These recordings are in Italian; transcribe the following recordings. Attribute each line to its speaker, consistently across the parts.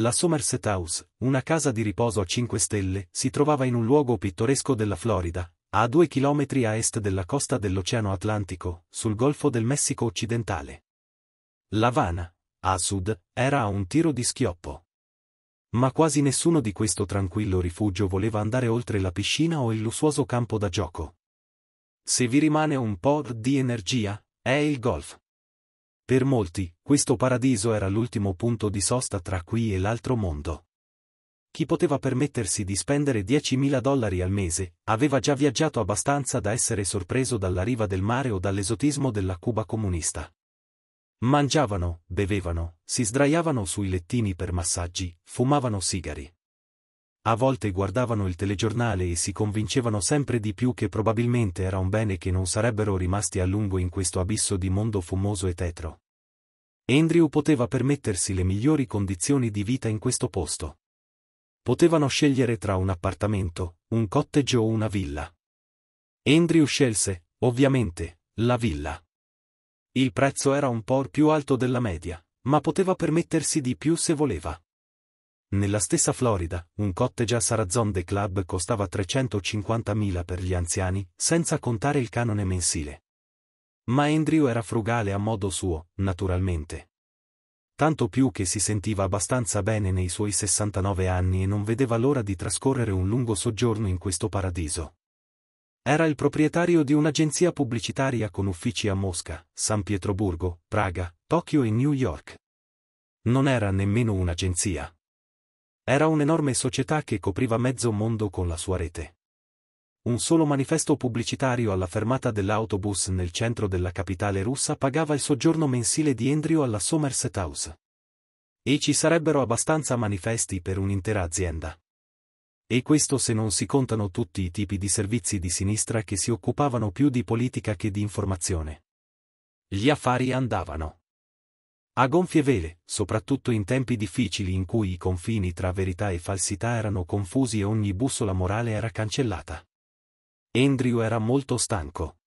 Speaker 1: La Somerset House, una casa di riposo a 5 stelle, si trovava in un luogo pittoresco della Florida, a due chilometri a est della costa dell'Oceano Atlantico, sul Golfo del Messico occidentale. L'Havana, a sud, era a un tiro di schioppo. Ma quasi nessuno di questo tranquillo rifugio voleva andare oltre la piscina o il lussuoso campo da gioco. Se vi rimane un po' di energia, è il golf. Per molti, questo paradiso era l'ultimo punto di sosta tra qui e l'altro mondo. Chi poteva permettersi di spendere 10.000 dollari al mese, aveva già viaggiato abbastanza da essere sorpreso dalla riva del mare o dall'esotismo della Cuba comunista. Mangiavano, bevevano, si sdraiavano sui lettini per massaggi, fumavano sigari a volte guardavano il telegiornale e si convincevano sempre di più che probabilmente era un bene che non sarebbero rimasti a lungo in questo abisso di mondo fumoso e tetro. Andrew poteva permettersi le migliori condizioni di vita in questo posto. Potevano scegliere tra un appartamento, un cottage o una villa. Andrew scelse, ovviamente, la villa. Il prezzo era un po' più alto della media, ma poteva permettersi di più se voleva. Nella stessa Florida, un cottage a Sarazonde Club costava 350.000 per gli anziani, senza contare il canone mensile. Ma Andrew era frugale a modo suo, naturalmente. Tanto più che si sentiva abbastanza bene nei suoi 69 anni e non vedeva l'ora di trascorrere un lungo soggiorno in questo paradiso. Era il proprietario di un'agenzia pubblicitaria con uffici a Mosca, San Pietroburgo, Praga, Tokyo e New York. Non era nemmeno un'agenzia, era un'enorme società che copriva mezzo mondo con la sua rete. Un solo manifesto pubblicitario alla fermata dell'autobus nel centro della capitale russa pagava il soggiorno mensile di Andrew alla Somerset House. E ci sarebbero abbastanza manifesti per un'intera azienda. E questo se non si contano tutti i tipi di servizi di sinistra che si occupavano più di politica che di informazione. Gli affari andavano. A gonfie vele, soprattutto in tempi difficili in cui i confini tra verità e falsità erano confusi e ogni bussola morale era cancellata. Andrew era molto stanco.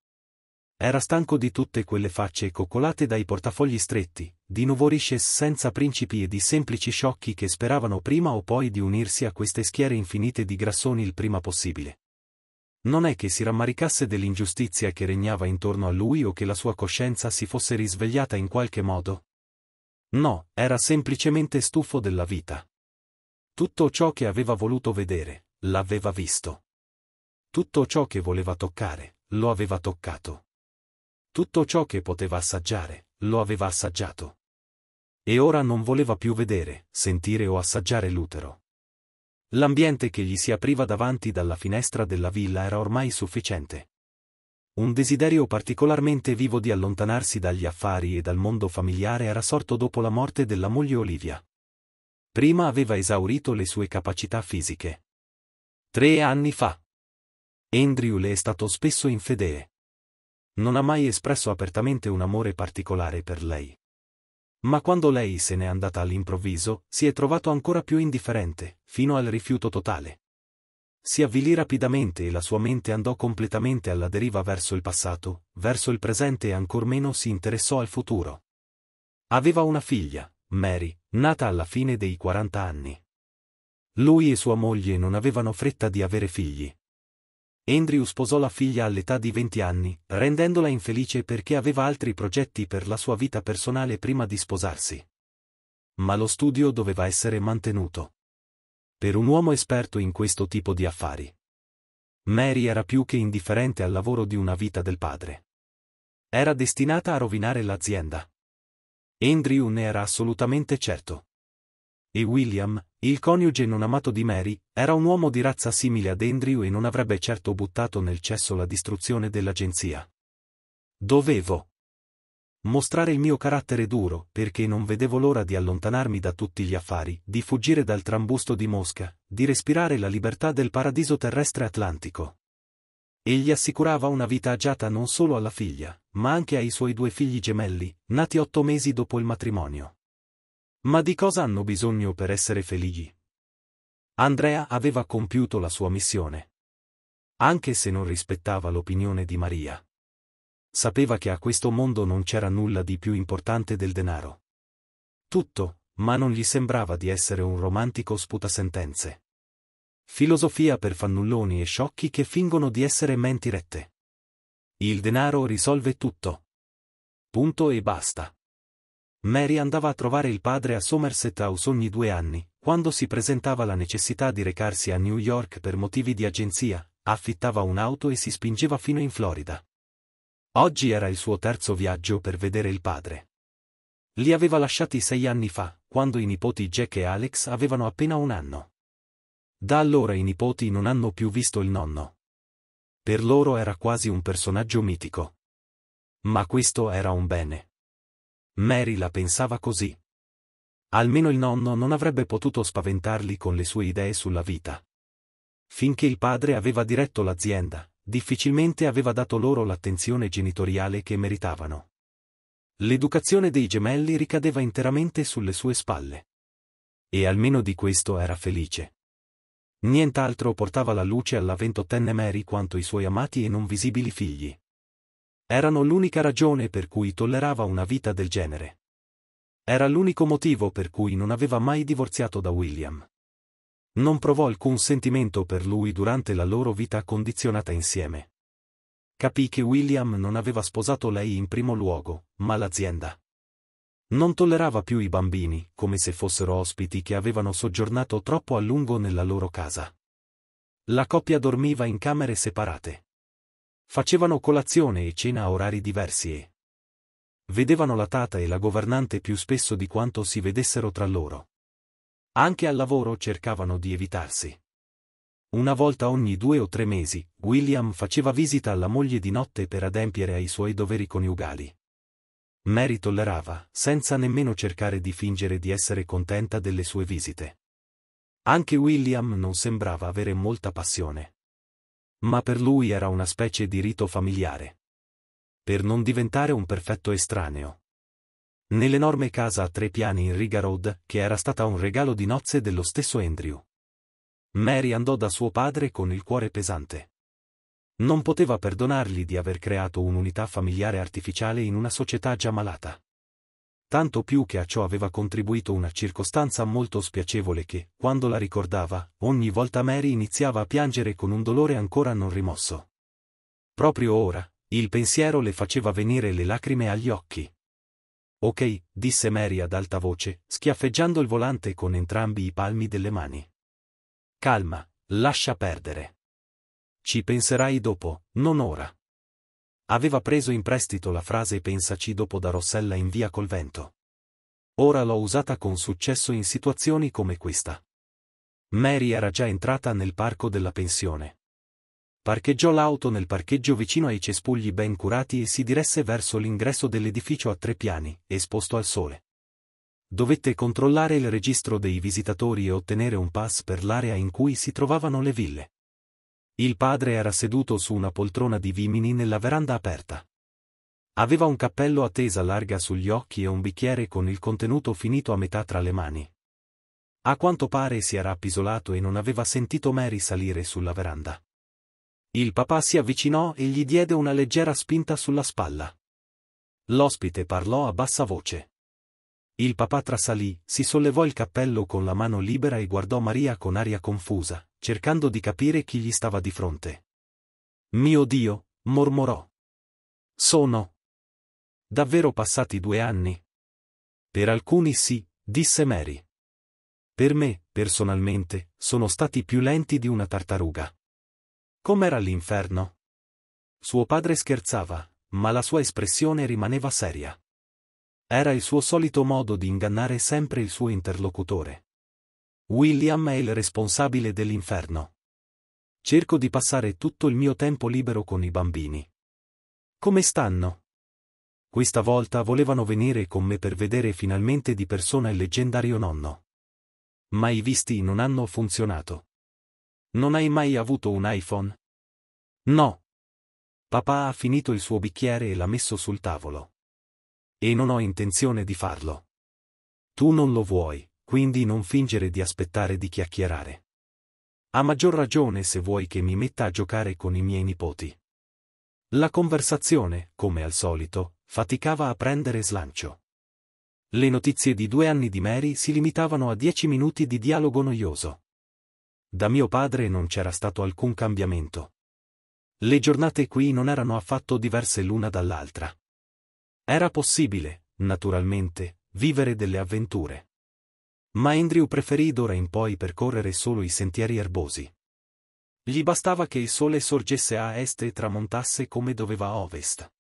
Speaker 1: Era stanco di tutte quelle facce coccolate dai portafogli stretti, di nouveau-riches senza principi e di semplici sciocchi che speravano prima o poi di unirsi a queste schiere infinite di grassoni il prima possibile. Non è che si rammaricasse dell'ingiustizia che regnava intorno a lui o che la sua coscienza si fosse risvegliata in qualche modo, No, era semplicemente stufo della vita. Tutto ciò che aveva voluto vedere, l'aveva visto. Tutto ciò che voleva toccare, lo aveva toccato. Tutto ciò che poteva assaggiare, lo aveva assaggiato. E ora non voleva più vedere, sentire o assaggiare l'utero. L'ambiente che gli si apriva davanti dalla finestra della villa era ormai sufficiente. Un desiderio particolarmente vivo di allontanarsi dagli affari e dal mondo familiare era sorto dopo la morte della moglie Olivia. Prima aveva esaurito le sue capacità fisiche. Tre anni fa. Andrew le è stato spesso infedele. Non ha mai espresso apertamente un amore particolare per lei. Ma quando lei se n'è andata all'improvviso, si è trovato ancora più indifferente, fino al rifiuto totale. Si avvilì rapidamente e la sua mente andò completamente alla deriva verso il passato, verso il presente e ancor meno si interessò al futuro. Aveva una figlia, Mary, nata alla fine dei 40 anni. Lui e sua moglie non avevano fretta di avere figli. Andrew sposò la figlia all'età di 20 anni, rendendola infelice perché aveva altri progetti per la sua vita personale prima di sposarsi. Ma lo studio doveva essere mantenuto per un uomo esperto in questo tipo di affari. Mary era più che indifferente al lavoro di una vita del padre. Era destinata a rovinare l'azienda. Andrew ne era assolutamente certo. E William, il coniuge non amato di Mary, era un uomo di razza simile ad Andrew e non avrebbe certo buttato nel cesso la distruzione dell'agenzia. Dovevo, Mostrare il mio carattere duro, perché non vedevo l'ora di allontanarmi da tutti gli affari, di fuggire dal trambusto di Mosca, di respirare la libertà del paradiso terrestre atlantico. Egli assicurava una vita agiata non solo alla figlia, ma anche ai suoi due figli gemelli, nati otto mesi dopo il matrimonio. Ma di cosa hanno bisogno per essere felici? Andrea aveva compiuto la sua missione. Anche se non rispettava l'opinione di Maria sapeva che a questo mondo non c'era nulla di più importante del denaro. Tutto, ma non gli sembrava di essere un romantico sputasentenze. Filosofia per fannulloni e sciocchi che fingono di essere menti rette. Il denaro risolve tutto. Punto e basta. Mary andava a trovare il padre a Somerset House ogni due anni, quando si presentava la necessità di recarsi a New York per motivi di agenzia, affittava un'auto e si spingeva fino in Florida. Oggi era il suo terzo viaggio per vedere il padre. Li aveva lasciati sei anni fa, quando i nipoti Jack e Alex avevano appena un anno. Da allora i nipoti non hanno più visto il nonno. Per loro era quasi un personaggio mitico. Ma questo era un bene. Mary la pensava così. Almeno il nonno non avrebbe potuto spaventarli con le sue idee sulla vita. Finché il padre aveva diretto l'azienda, difficilmente aveva dato loro l'attenzione genitoriale che meritavano. L'educazione dei gemelli ricadeva interamente sulle sue spalle. E almeno di questo era felice. Nient'altro portava la luce alla ventottenne Mary quanto i suoi amati e non visibili figli. Erano l'unica ragione per cui tollerava una vita del genere. Era l'unico motivo per cui non aveva mai divorziato da William. Non provò alcun sentimento per lui durante la loro vita condizionata insieme. Capì che William non aveva sposato lei in primo luogo, ma l'azienda. Non tollerava più i bambini, come se fossero ospiti che avevano soggiornato troppo a lungo nella loro casa. La coppia dormiva in camere separate. Facevano colazione e cena a orari diversi e vedevano la tata e la governante più spesso di quanto si vedessero tra loro. Anche al lavoro cercavano di evitarsi. Una volta ogni due o tre mesi, William faceva visita alla moglie di notte per adempiere ai suoi doveri coniugali. Mary tollerava, senza nemmeno cercare di fingere di essere contenta delle sue visite. Anche William non sembrava avere molta passione. Ma per lui era una specie di rito familiare. Per non diventare un perfetto estraneo, nell'enorme casa a tre piani in Riga Road, che era stata un regalo di nozze dello stesso Andrew. Mary andò da suo padre con il cuore pesante. Non poteva perdonargli di aver creato un'unità familiare artificiale in una società già malata. Tanto più che a ciò aveva contribuito una circostanza molto spiacevole che, quando la ricordava, ogni volta Mary iniziava a piangere con un dolore ancora non rimosso. Proprio ora, il pensiero le faceva venire le lacrime agli occhi. Ok, disse Mary ad alta voce, schiaffeggiando il volante con entrambi i palmi delle mani. Calma, lascia perdere. Ci penserai dopo, non ora. Aveva preso in prestito la frase pensaci dopo da Rossella in via col vento. Ora l'ho usata con successo in situazioni come questa. Mary era già entrata nel parco della pensione. Parcheggiò l'auto nel parcheggio vicino ai cespugli ben curati e si diresse verso l'ingresso dell'edificio a tre piani, esposto al sole. Dovette controllare il registro dei visitatori e ottenere un pass per l'area in cui si trovavano le ville. Il padre era seduto su una poltrona di vimini nella veranda aperta. Aveva un cappello a tesa larga sugli occhi e un bicchiere con il contenuto finito a metà tra le mani. A quanto pare si era appisolato e non aveva sentito Mary salire sulla veranda. Il papà si avvicinò e gli diede una leggera spinta sulla spalla. L'ospite parlò a bassa voce. Il papà trasalì, si sollevò il cappello con la mano libera e guardò Maria con aria confusa, cercando di capire chi gli stava di fronte. Mio Dio, mormorò. Sono. Davvero passati due anni? Per alcuni sì, disse Mary. Per me, personalmente, sono stati più lenti di una tartaruga. Com'era l'inferno? Suo padre scherzava, ma la sua espressione rimaneva seria. Era il suo solito modo di ingannare sempre il suo interlocutore. William è il responsabile dell'inferno. Cerco di passare tutto il mio tempo libero con i bambini. Come stanno? Questa volta volevano venire con me per vedere finalmente di persona il leggendario nonno. Ma i visti non hanno funzionato. Non hai mai avuto un iPhone? No. Papà ha finito il suo bicchiere e l'ha messo sul tavolo. E non ho intenzione di farlo. Tu non lo vuoi, quindi non fingere di aspettare di chiacchierare. A maggior ragione se vuoi che mi metta a giocare con i miei nipoti. La conversazione, come al solito, faticava a prendere slancio. Le notizie di due anni di Mary si limitavano a dieci minuti di dialogo noioso. Da mio padre non c'era stato alcun cambiamento. Le giornate qui non erano affatto diverse l'una dall'altra. Era possibile, naturalmente, vivere delle avventure. Ma Andrew preferì d'ora in poi percorrere solo i sentieri erbosi. Gli bastava che il sole sorgesse a est e tramontasse come doveva a ovest.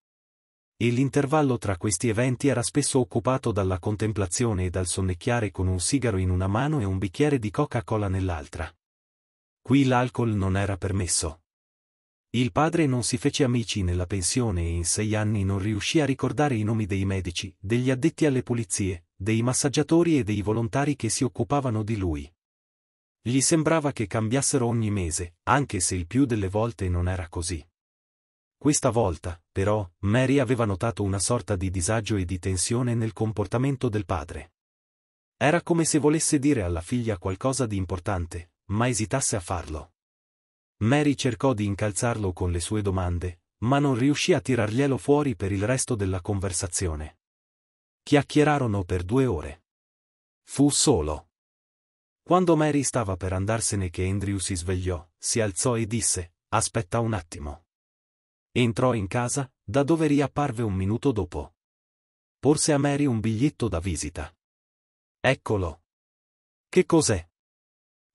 Speaker 1: E l'intervallo tra questi eventi era spesso occupato dalla contemplazione e dal sonnecchiare con un sigaro in una mano e un bicchiere di Coca-Cola nell'altra. Qui l'alcol non era permesso. Il padre non si fece amici nella pensione e in sei anni non riuscì a ricordare i nomi dei medici, degli addetti alle pulizie, dei massaggiatori e dei volontari che si occupavano di lui. Gli sembrava che cambiassero ogni mese, anche se il più delle volte non era così. Questa volta, però, Mary aveva notato una sorta di disagio e di tensione nel comportamento del padre. Era come se volesse dire alla figlia qualcosa di importante, ma esitasse a farlo. Mary cercò di incalzarlo con le sue domande, ma non riuscì a tirarglielo fuori per il resto della conversazione. Chiacchierarono per due ore. Fu solo. Quando Mary stava per andarsene che Andrew si svegliò, si alzò e disse, aspetta un attimo. Entrò in casa, da dove riapparve un minuto dopo. Porse a Mary un biglietto da visita. Eccolo. Che cos'è?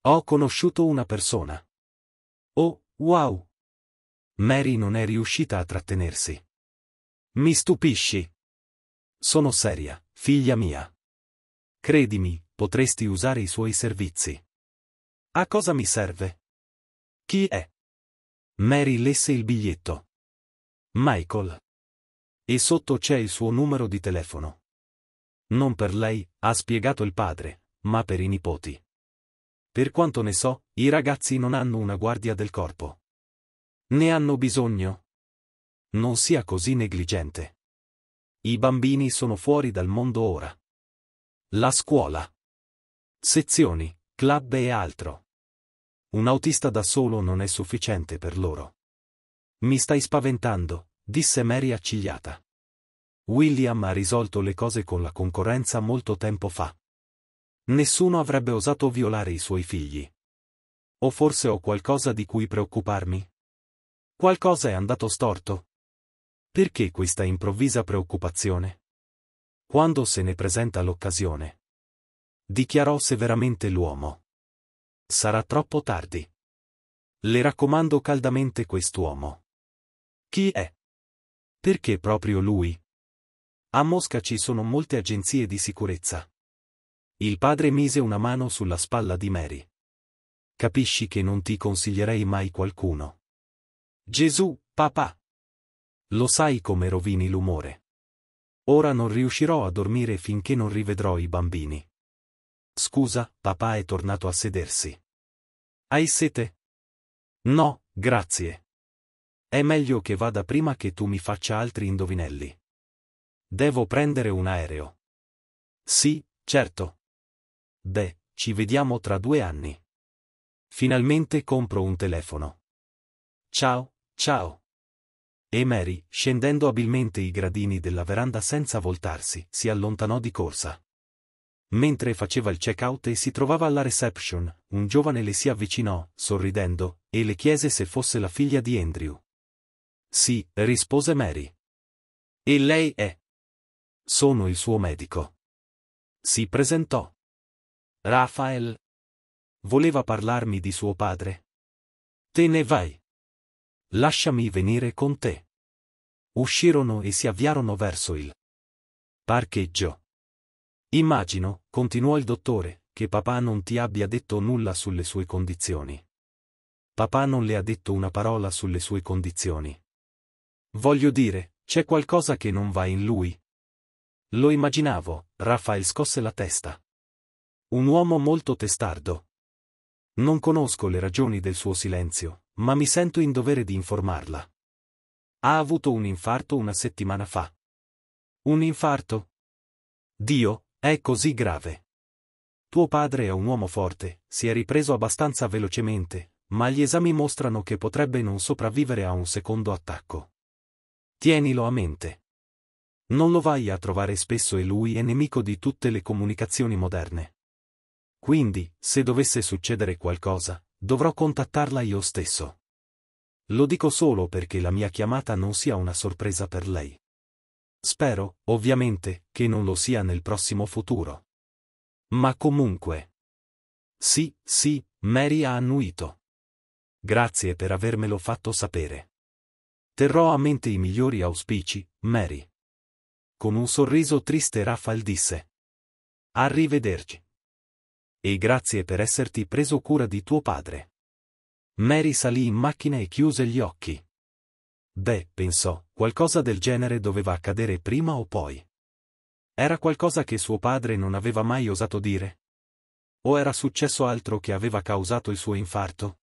Speaker 1: Ho conosciuto una persona. Oh, wow! Mary non è riuscita a trattenersi. Mi stupisci. Sono seria, figlia mia. Credimi, potresti usare i suoi servizi. A cosa mi serve? Chi è? Mary lesse il biglietto. Michael. E sotto c'è il suo numero di telefono. Non per lei, ha spiegato il padre, ma per i nipoti. Per quanto ne so, i ragazzi non hanno una guardia del corpo. Ne hanno bisogno? Non sia così negligente. I bambini sono fuori dal mondo ora. La scuola. Sezioni, club e altro. Un autista da solo non è sufficiente per loro. Mi stai spaventando, disse Mary accigliata. William ha risolto le cose con la concorrenza molto tempo fa. Nessuno avrebbe osato violare i suoi figli. O forse ho qualcosa di cui preoccuparmi? Qualcosa è andato storto? Perché questa improvvisa preoccupazione? Quando se ne presenta l'occasione? Dichiarò severamente l'uomo. Sarà troppo tardi. Le raccomando caldamente quest'uomo. Chi è? Perché proprio lui? A Mosca ci sono molte agenzie di sicurezza. Il padre mise una mano sulla spalla di Mary. Capisci che non ti consiglierei mai qualcuno. Gesù, papà. Lo sai come rovini l'umore. Ora non riuscirò a dormire finché non rivedrò i bambini. Scusa, papà è tornato a sedersi. Hai sete? No, grazie. È meglio che vada prima che tu mi faccia altri indovinelli. Devo prendere un aereo. Sì, certo. Beh, ci vediamo tra due anni. Finalmente compro un telefono. Ciao, ciao. E Mary, scendendo abilmente i gradini della veranda senza voltarsi, si allontanò di corsa. Mentre faceva il check-out e si trovava alla reception, un giovane le si avvicinò, sorridendo, e le chiese se fosse la figlia di Andrew. Sì, rispose Mary. E lei è? Sono il suo medico. Si presentò. Rafael. Voleva parlarmi di suo padre. Te ne vai. Lasciami venire con te. Uscirono e si avviarono verso il parcheggio. Immagino, continuò il dottore, che papà non ti abbia detto nulla sulle sue condizioni. Papà non le ha detto una parola sulle sue condizioni. Voglio dire, c'è qualcosa che non va in lui. Lo immaginavo, Raffaele scosse la testa. Un uomo molto testardo. Non conosco le ragioni del suo silenzio, ma mi sento in dovere di informarla. Ha avuto un infarto una settimana fa. Un infarto? Dio, è così grave. Tuo padre è un uomo forte, si è ripreso abbastanza velocemente, ma gli esami mostrano che potrebbe non sopravvivere a un secondo attacco. Tienilo a mente. Non lo vai a trovare spesso e lui è nemico di tutte le comunicazioni moderne. Quindi, se dovesse succedere qualcosa, dovrò contattarla io stesso. Lo dico solo perché la mia chiamata non sia una sorpresa per lei. Spero, ovviamente, che non lo sia nel prossimo futuro. Ma comunque. Sì, sì, Mary ha annuito. Grazie per avermelo fatto sapere. Terrò a mente i migliori auspici, Mary. Con un sorriso triste Raphael disse. Arrivederci e grazie per esserti preso cura di tuo padre. Mary salì in macchina e chiuse gli occhi. Beh, pensò, qualcosa del genere doveva accadere prima o poi. Era qualcosa che suo padre non aveva mai osato dire? O era successo altro che aveva causato il suo infarto?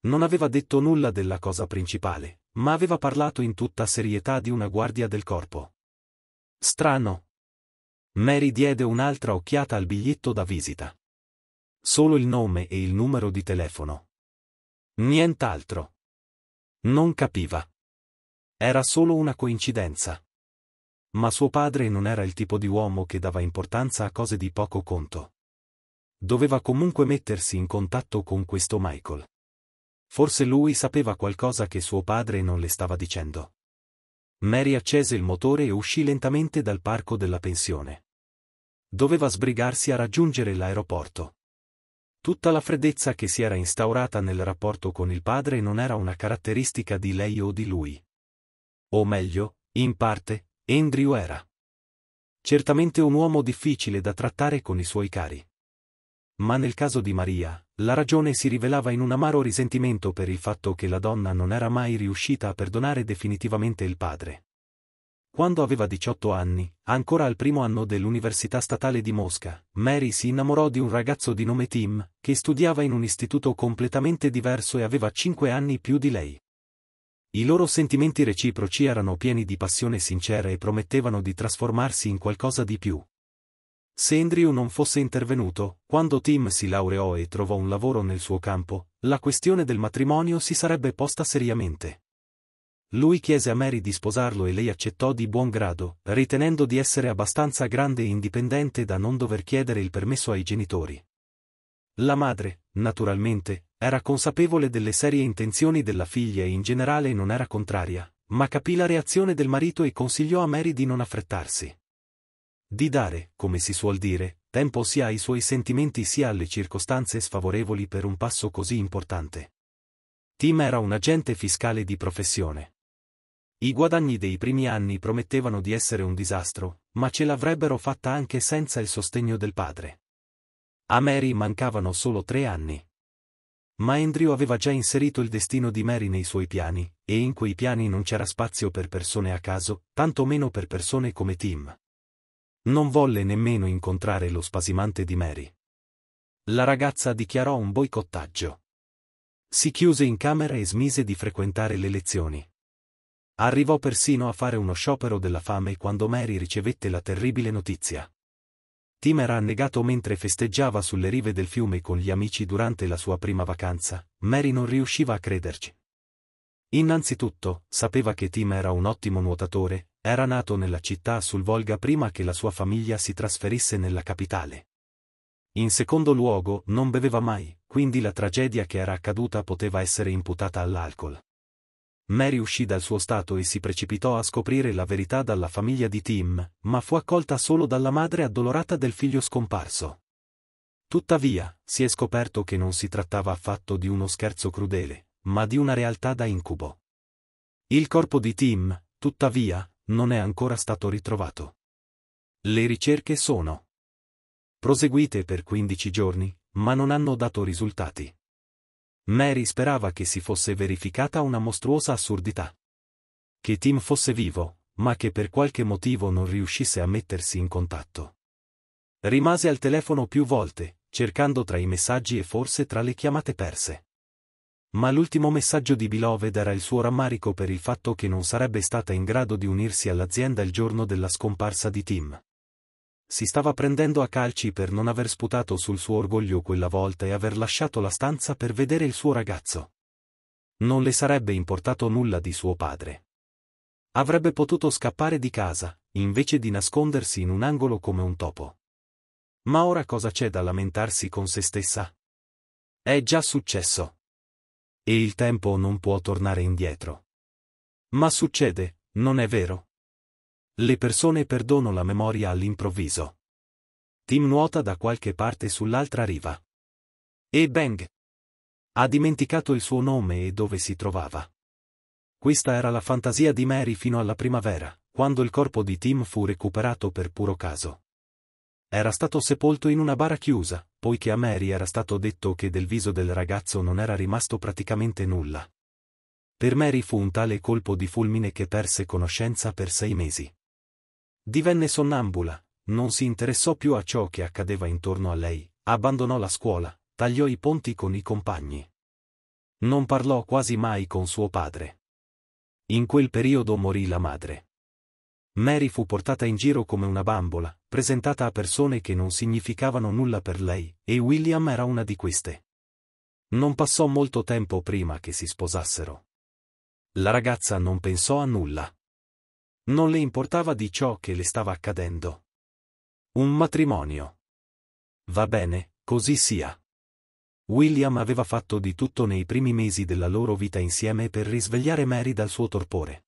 Speaker 1: Non aveva detto nulla della cosa principale, ma aveva parlato in tutta serietà di una guardia del corpo. Strano. Mary diede un'altra occhiata al biglietto da visita. Solo il nome e il numero di telefono. Nient'altro. Non capiva. Era solo una coincidenza. Ma suo padre non era il tipo di uomo che dava importanza a cose di poco conto. Doveva comunque mettersi in contatto con questo Michael. Forse lui sapeva qualcosa che suo padre non le stava dicendo. Mary accese il motore e uscì lentamente dal parco della pensione. Doveva sbrigarsi a raggiungere l'aeroporto. Tutta la freddezza che si era instaurata nel rapporto con il padre non era una caratteristica di lei o di lui. O meglio, in parte, Andrew era. Certamente un uomo difficile da trattare con i suoi cari. Ma nel caso di Maria, la ragione si rivelava in un amaro risentimento per il fatto che la donna non era mai riuscita a perdonare definitivamente il padre. Quando aveva 18 anni, ancora al primo anno dell'Università Statale di Mosca, Mary si innamorò di un ragazzo di nome Tim, che studiava in un istituto completamente diverso e aveva 5 anni più di lei. I loro sentimenti reciproci erano pieni di passione sincera e promettevano di trasformarsi in qualcosa di più. Se Andrew non fosse intervenuto, quando Tim si laureò e trovò un lavoro nel suo campo, la questione del matrimonio si sarebbe posta seriamente. Lui chiese a Mary di sposarlo e lei accettò di buon grado, ritenendo di essere abbastanza grande e indipendente da non dover chiedere il permesso ai genitori. La madre, naturalmente, era consapevole delle serie intenzioni della figlia e in generale non era contraria, ma capì la reazione del marito e consigliò a Mary di non affrettarsi. Di dare, come si suol dire, tempo sia ai suoi sentimenti sia alle circostanze sfavorevoli per un passo così importante. Tim era un agente fiscale di professione. I guadagni dei primi anni promettevano di essere un disastro, ma ce l'avrebbero fatta anche senza il sostegno del padre. A Mary mancavano solo tre anni. Ma Andrew aveva già inserito il destino di Mary nei suoi piani, e in quei piani non c'era spazio per persone a caso, tanto meno per persone come Tim. Non volle nemmeno incontrare lo spasimante di Mary. La ragazza dichiarò un boicottaggio. Si chiuse in camera e smise di frequentare le lezioni. Arrivò persino a fare uno sciopero della fame quando Mary ricevette la terribile notizia. Tim era annegato mentre festeggiava sulle rive del fiume con gli amici durante la sua prima vacanza, Mary non riusciva a crederci. Innanzitutto, sapeva che Tim era un ottimo nuotatore, era nato nella città sul Volga prima che la sua famiglia si trasferisse nella capitale. In secondo luogo, non beveva mai, quindi la tragedia che era accaduta poteva essere imputata all'alcol. Mary uscì dal suo stato e si precipitò a scoprire la verità dalla famiglia di Tim, ma fu accolta solo dalla madre addolorata del figlio scomparso. Tuttavia, si è scoperto che non si trattava affatto di uno scherzo crudele, ma di una realtà da incubo. Il corpo di Tim, tuttavia, non è ancora stato ritrovato. Le ricerche sono proseguite per 15 giorni, ma non hanno dato risultati. Mary sperava che si fosse verificata una mostruosa assurdità. Che Tim fosse vivo, ma che per qualche motivo non riuscisse a mettersi in contatto. Rimase al telefono più volte, cercando tra i messaggi e forse tra le chiamate perse. Ma l'ultimo messaggio di Beloved era il suo rammarico per il fatto che non sarebbe stata in grado di unirsi all'azienda il giorno della scomparsa di Tim si stava prendendo a calci per non aver sputato sul suo orgoglio quella volta e aver lasciato la stanza per vedere il suo ragazzo. Non le sarebbe importato nulla di suo padre. Avrebbe potuto scappare di casa, invece di nascondersi in un angolo come un topo. Ma ora cosa c'è da lamentarsi con se stessa? È già successo. E il tempo non può tornare indietro. Ma succede, non è vero? Le persone perdono la memoria all'improvviso. Tim nuota da qualche parte sull'altra riva. E bang! Ha dimenticato il suo nome e dove si trovava. Questa era la fantasia di Mary fino alla primavera, quando il corpo di Tim fu recuperato per puro caso era stato sepolto in una bara chiusa, poiché a Mary era stato detto che del viso del ragazzo non era rimasto praticamente nulla. Per Mary fu un tale colpo di fulmine che perse conoscenza per sei mesi. Divenne sonnambula, non si interessò più a ciò che accadeva intorno a lei, abbandonò la scuola, tagliò i ponti con i compagni. Non parlò quasi mai con suo padre. In quel periodo morì la madre. Mary fu portata in giro come una bambola, presentata a persone che non significavano nulla per lei, e William era una di queste. Non passò molto tempo prima che si sposassero. La ragazza non pensò a nulla. Non le importava di ciò che le stava accadendo. Un matrimonio. Va bene, così sia. William aveva fatto di tutto nei primi mesi della loro vita insieme per risvegliare Mary dal suo torpore.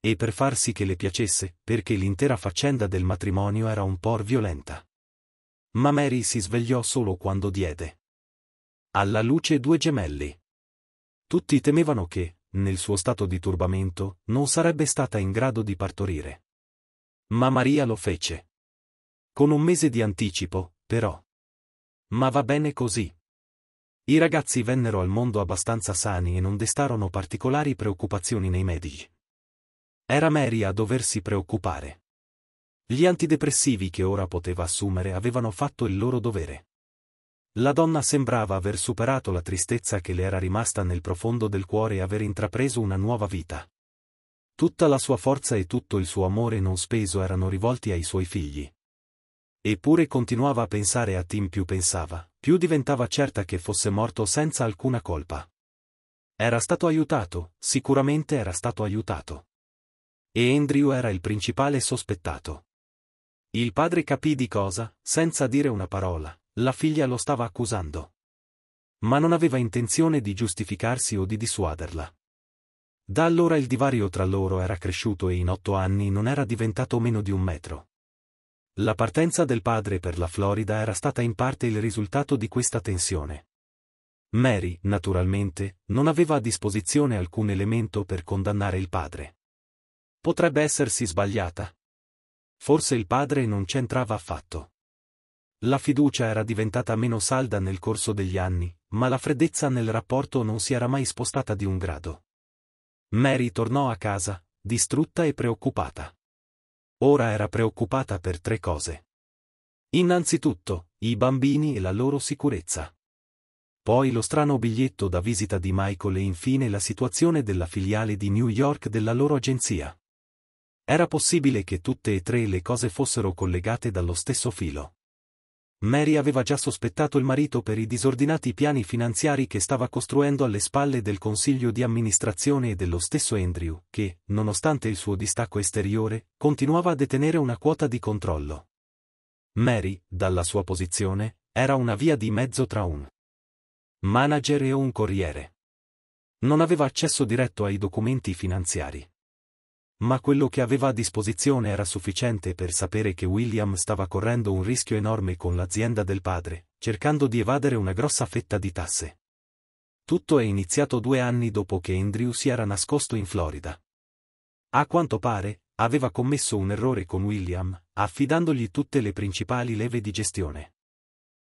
Speaker 1: E per far sì che le piacesse, perché l'intera faccenda del matrimonio era un po' violenta. Ma Mary si svegliò solo quando diede alla luce due gemelli. Tutti temevano che, nel suo stato di turbamento, non sarebbe stata in grado di partorire. Ma Maria lo fece. Con un mese di anticipo, però. Ma va bene così. I ragazzi vennero al mondo abbastanza sani e non destarono particolari preoccupazioni nei medici. Era Mary a doversi preoccupare. Gli antidepressivi che ora poteva assumere avevano fatto il loro dovere. La donna sembrava aver superato la tristezza che le era rimasta nel profondo del cuore e aver intrapreso una nuova vita. Tutta la sua forza e tutto il suo amore non speso erano rivolti ai suoi figli. Eppure continuava a pensare a Tim più pensava, più diventava certa che fosse morto senza alcuna colpa. Era stato aiutato, sicuramente era stato aiutato. E Andrew era il principale sospettato. Il padre capì di cosa, senza dire una parola, la figlia lo stava accusando. Ma non aveva intenzione di giustificarsi o di dissuaderla. Da allora il divario tra loro era cresciuto e in otto anni non era diventato meno di un metro. La partenza del padre per la Florida era stata in parte il risultato di questa tensione. Mary, naturalmente, non aveva a disposizione alcun elemento per condannare il padre. Potrebbe essersi sbagliata. Forse il padre non c'entrava affatto. La fiducia era diventata meno salda nel corso degli anni, ma la freddezza nel rapporto non si era mai spostata di un grado. Mary tornò a casa, distrutta e preoccupata. Ora era preoccupata per tre cose. Innanzitutto, i bambini e la loro sicurezza. Poi lo strano biglietto da visita di Michael e infine la situazione della filiale di New York della loro agenzia. Era possibile che tutte e tre le cose fossero collegate dallo stesso filo. Mary aveva già sospettato il marito per i disordinati piani finanziari che stava costruendo alle spalle del consiglio di amministrazione e dello stesso Andrew, che, nonostante il suo distacco esteriore, continuava a detenere una quota di controllo. Mary, dalla sua posizione, era una via di mezzo tra un manager e un corriere. Non aveva accesso diretto ai documenti finanziari. Ma quello che aveva a disposizione era sufficiente per sapere che William stava correndo un rischio enorme con l'azienda del padre, cercando di evadere una grossa fetta di tasse. Tutto è iniziato due anni dopo che Andrew si era nascosto in Florida. A quanto pare, aveva commesso un errore con William, affidandogli tutte le principali leve di gestione.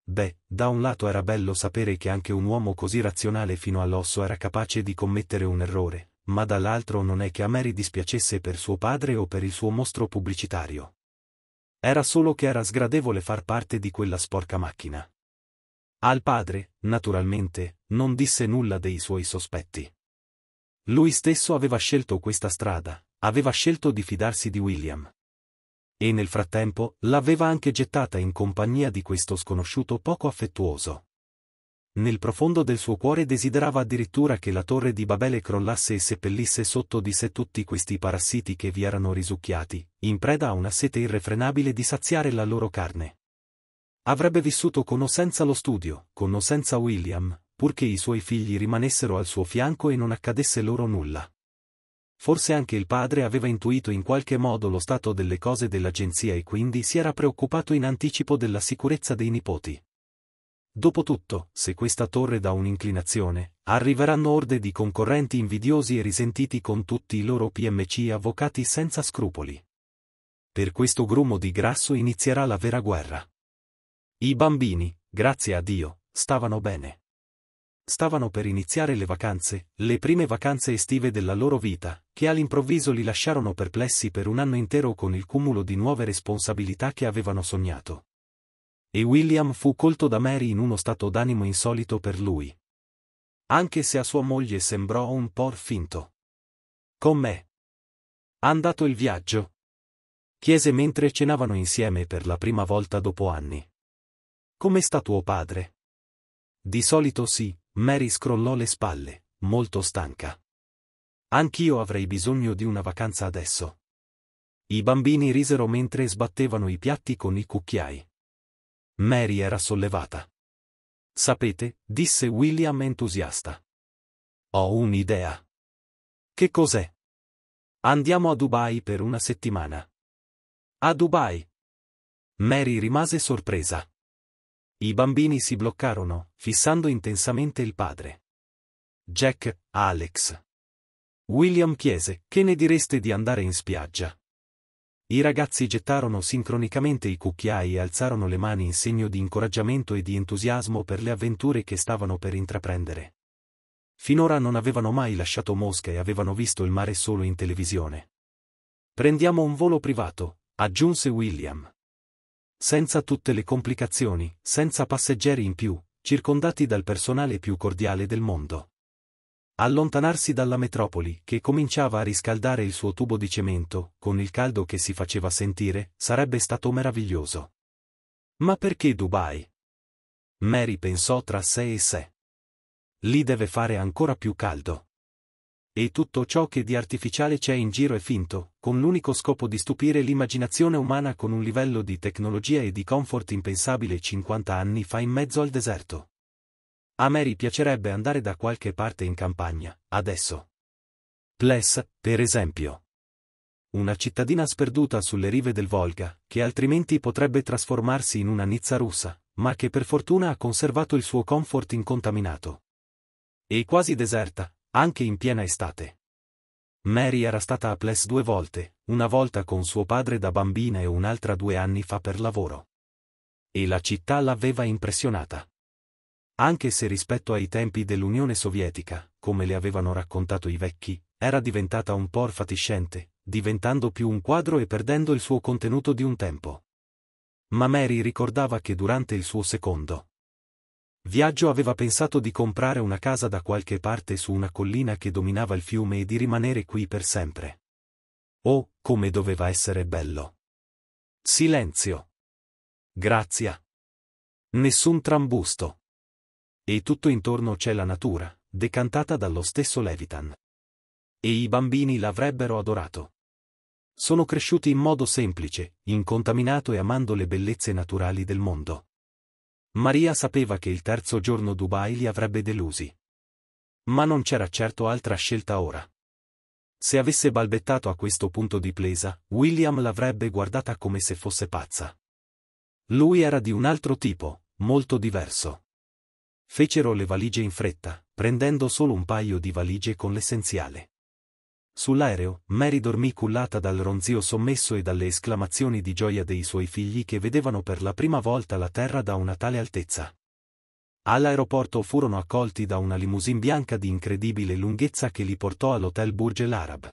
Speaker 1: Beh, da un lato era bello sapere che anche un uomo così razionale fino all'osso era capace di commettere un errore, ma dall'altro non è che a Mary dispiacesse per suo padre o per il suo mostro pubblicitario. Era solo che era sgradevole far parte di quella sporca macchina. Al padre, naturalmente, non disse nulla dei suoi sospetti. Lui stesso aveva scelto questa strada, aveva scelto di fidarsi di William. E nel frattempo l'aveva anche gettata in compagnia di questo sconosciuto poco affettuoso nel profondo del suo cuore desiderava addirittura che la torre di Babele crollasse e seppellisse sotto di sé tutti questi parassiti che vi erano risucchiati, in preda a una sete irrefrenabile di saziare la loro carne. Avrebbe vissuto con o senza lo studio, con o senza William, purché i suoi figli rimanessero al suo fianco e non accadesse loro nulla. Forse anche il padre aveva intuito in qualche modo lo stato delle cose dell'agenzia e quindi si era preoccupato in anticipo della sicurezza dei nipoti. Dopotutto, se questa torre dà un'inclinazione, arriveranno orde di concorrenti invidiosi e risentiti con tutti i loro PMC avvocati senza scrupoli. Per questo grumo di grasso inizierà la vera guerra. I bambini, grazie a Dio, stavano bene. Stavano per iniziare le vacanze, le prime vacanze estive della loro vita, che all'improvviso li lasciarono perplessi per un anno intero con il cumulo di nuove responsabilità che avevano sognato. E William fu colto da Mary in uno stato d'animo insolito per lui. Anche se a sua moglie sembrò un por finto. Con me. andato il viaggio? Chiese mentre cenavano insieme per la prima volta dopo anni. Come sta tuo padre? Di solito sì, Mary scrollò le spalle, molto stanca. Anch'io avrei bisogno di una vacanza adesso. I bambini risero mentre sbattevano i piatti con i cucchiai. Mary era sollevata. Sapete, disse William entusiasta. Ho un'idea. Che cos'è? Andiamo a Dubai per una settimana. A Dubai. Mary rimase sorpresa. I bambini si bloccarono, fissando intensamente il padre. Jack, Alex. William chiese, che ne direste di andare in spiaggia? I ragazzi gettarono sincronicamente i cucchiai e alzarono le mani in segno di incoraggiamento e di entusiasmo per le avventure che stavano per intraprendere. Finora non avevano mai lasciato Mosca e avevano visto il mare solo in televisione. Prendiamo un volo privato, aggiunse William. Senza tutte le complicazioni, senza passeggeri in più, circondati dal personale più cordiale del mondo. Allontanarsi dalla metropoli, che cominciava a riscaldare il suo tubo di cemento, con il caldo che si faceva sentire, sarebbe stato meraviglioso. Ma perché Dubai? Mary pensò tra sé e sé. Lì deve fare ancora più caldo. E tutto ciò che di artificiale c'è in giro è finto, con l'unico scopo di stupire l'immaginazione umana con un livello di tecnologia e di comfort impensabile 50 anni fa in mezzo al deserto. A Mary piacerebbe andare da qualche parte in campagna, adesso. Pless, per esempio. Una cittadina sperduta sulle rive del Volga, che altrimenti potrebbe trasformarsi in una Nizza russa, ma che per fortuna ha conservato il suo comfort incontaminato. E quasi deserta, anche in piena estate. Mary era stata a Pless due volte, una volta con suo padre da bambina e un'altra due anni fa per lavoro. E la città l'aveva impressionata anche se rispetto ai tempi dell'Unione Sovietica, come le avevano raccontato i vecchi, era diventata un po' orfatiscente, diventando più un quadro e perdendo il suo contenuto di un tempo. Ma Mary ricordava che durante il suo secondo viaggio aveva pensato di comprare una casa da qualche parte su una collina che dominava il fiume e di rimanere qui per sempre. Oh, come doveva essere bello! Silenzio! Grazia! Nessun trambusto! E tutto intorno c'è la natura, decantata dallo stesso Levitan. E i bambini l'avrebbero adorato. Sono cresciuti in modo semplice, incontaminato e amando le bellezze naturali del mondo. Maria sapeva che il terzo giorno Dubai li avrebbe delusi. Ma non c'era certo altra scelta ora. Se avesse balbettato a questo punto di plesa, William l'avrebbe guardata come se fosse pazza. Lui era di un altro tipo, molto diverso. Fecero le valigie in fretta, prendendo solo un paio di valigie con l'essenziale. Sull'aereo, Mary dormì cullata dal ronzio sommesso e dalle esclamazioni di gioia dei suoi figli che vedevano per la prima volta la terra da una tale altezza. All'aeroporto furono accolti da una limousine bianca di incredibile lunghezza che li portò all'hotel Burj Arab.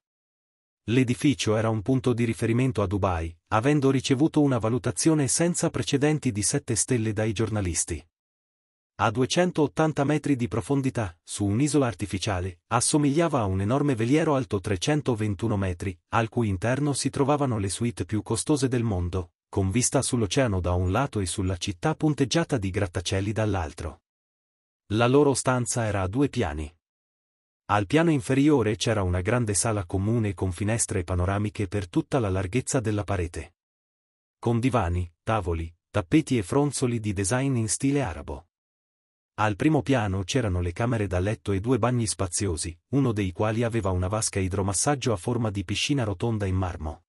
Speaker 1: L'edificio era un punto di riferimento a Dubai, avendo ricevuto una valutazione senza precedenti di 7 stelle dai giornalisti a 280 metri di profondità, su un'isola artificiale, assomigliava a un enorme veliero alto 321 metri, al cui interno si trovavano le suite più costose del mondo, con vista sull'oceano da un lato e sulla città punteggiata di grattacieli dall'altro. La loro stanza era a due piani. Al piano inferiore c'era una grande sala comune con finestre panoramiche per tutta la larghezza della parete. Con divani, tavoli, tappeti e fronzoli di design in stile arabo. Al primo piano c'erano le camere da letto e due bagni spaziosi, uno dei quali aveva una vasca idromassaggio a forma di piscina rotonda in marmo.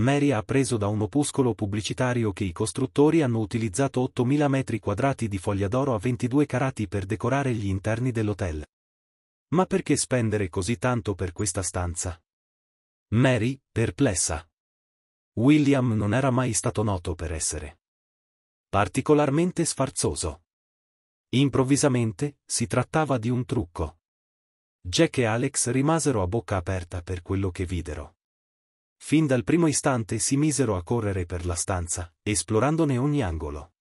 Speaker 1: Mary ha preso da un opuscolo pubblicitario che i costruttori hanno utilizzato 8.000 metri quadrati di foglia d'oro a 22 carati per decorare gli interni dell'hotel. Ma perché spendere così tanto per questa stanza? Mary, perplessa. William non era mai stato noto per essere particolarmente sfarzoso. Improvvisamente, si trattava di un trucco. Jack e Alex rimasero a bocca aperta per quello che videro. Fin dal primo istante si misero a correre per la stanza, esplorandone ogni angolo.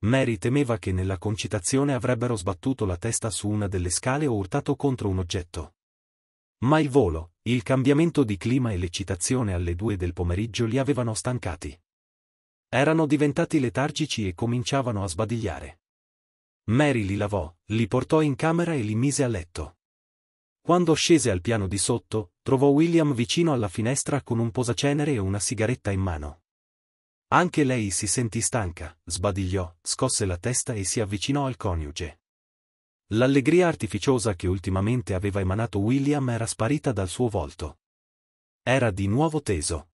Speaker 1: Mary temeva che nella concitazione avrebbero sbattuto la testa su una delle scale o urtato contro un oggetto. Ma il volo, il cambiamento di clima e l'eccitazione alle due del pomeriggio li avevano stancati. Erano diventati letargici e cominciavano a sbadigliare. Mary li lavò, li portò in camera e li mise a letto. Quando scese al piano di sotto, trovò William vicino alla finestra con un posacenere e una sigaretta in mano. Anche lei si sentì stanca, sbadigliò, scosse la testa e si avvicinò al coniuge. L'allegria artificiosa che ultimamente aveva emanato William era sparita dal suo volto. Era di nuovo teso.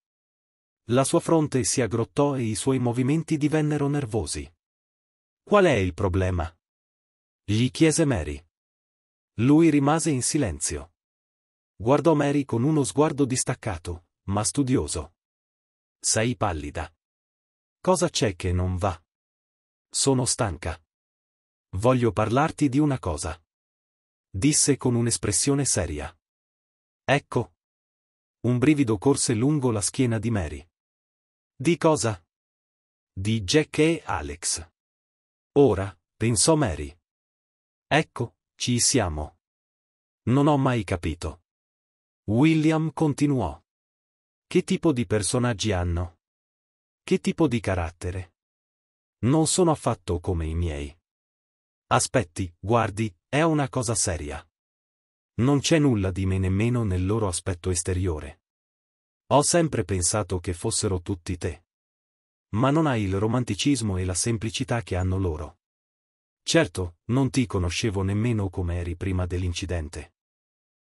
Speaker 1: La sua fronte si aggrottò e i suoi movimenti divennero nervosi. Qual è il problema? Gli chiese Mary. Lui rimase in silenzio. Guardò Mary con uno sguardo distaccato, ma studioso. Sei pallida. Cosa c'è che non va? Sono stanca. Voglio parlarti di una cosa. Disse con un'espressione seria. Ecco. Un brivido corse lungo la schiena di Mary. Di cosa? Di Jack e Alex. Ora, pensò Mary, Ecco, ci siamo. Non ho mai capito. William continuò. Che tipo di personaggi hanno? Che tipo di carattere? Non sono affatto come i miei. Aspetti, guardi, è una cosa seria. Non c'è nulla di me nemmeno nel loro aspetto esteriore. Ho sempre pensato che fossero tutti te. Ma non hai il romanticismo e la semplicità che hanno loro. Certo, non ti conoscevo nemmeno come eri prima dell'incidente.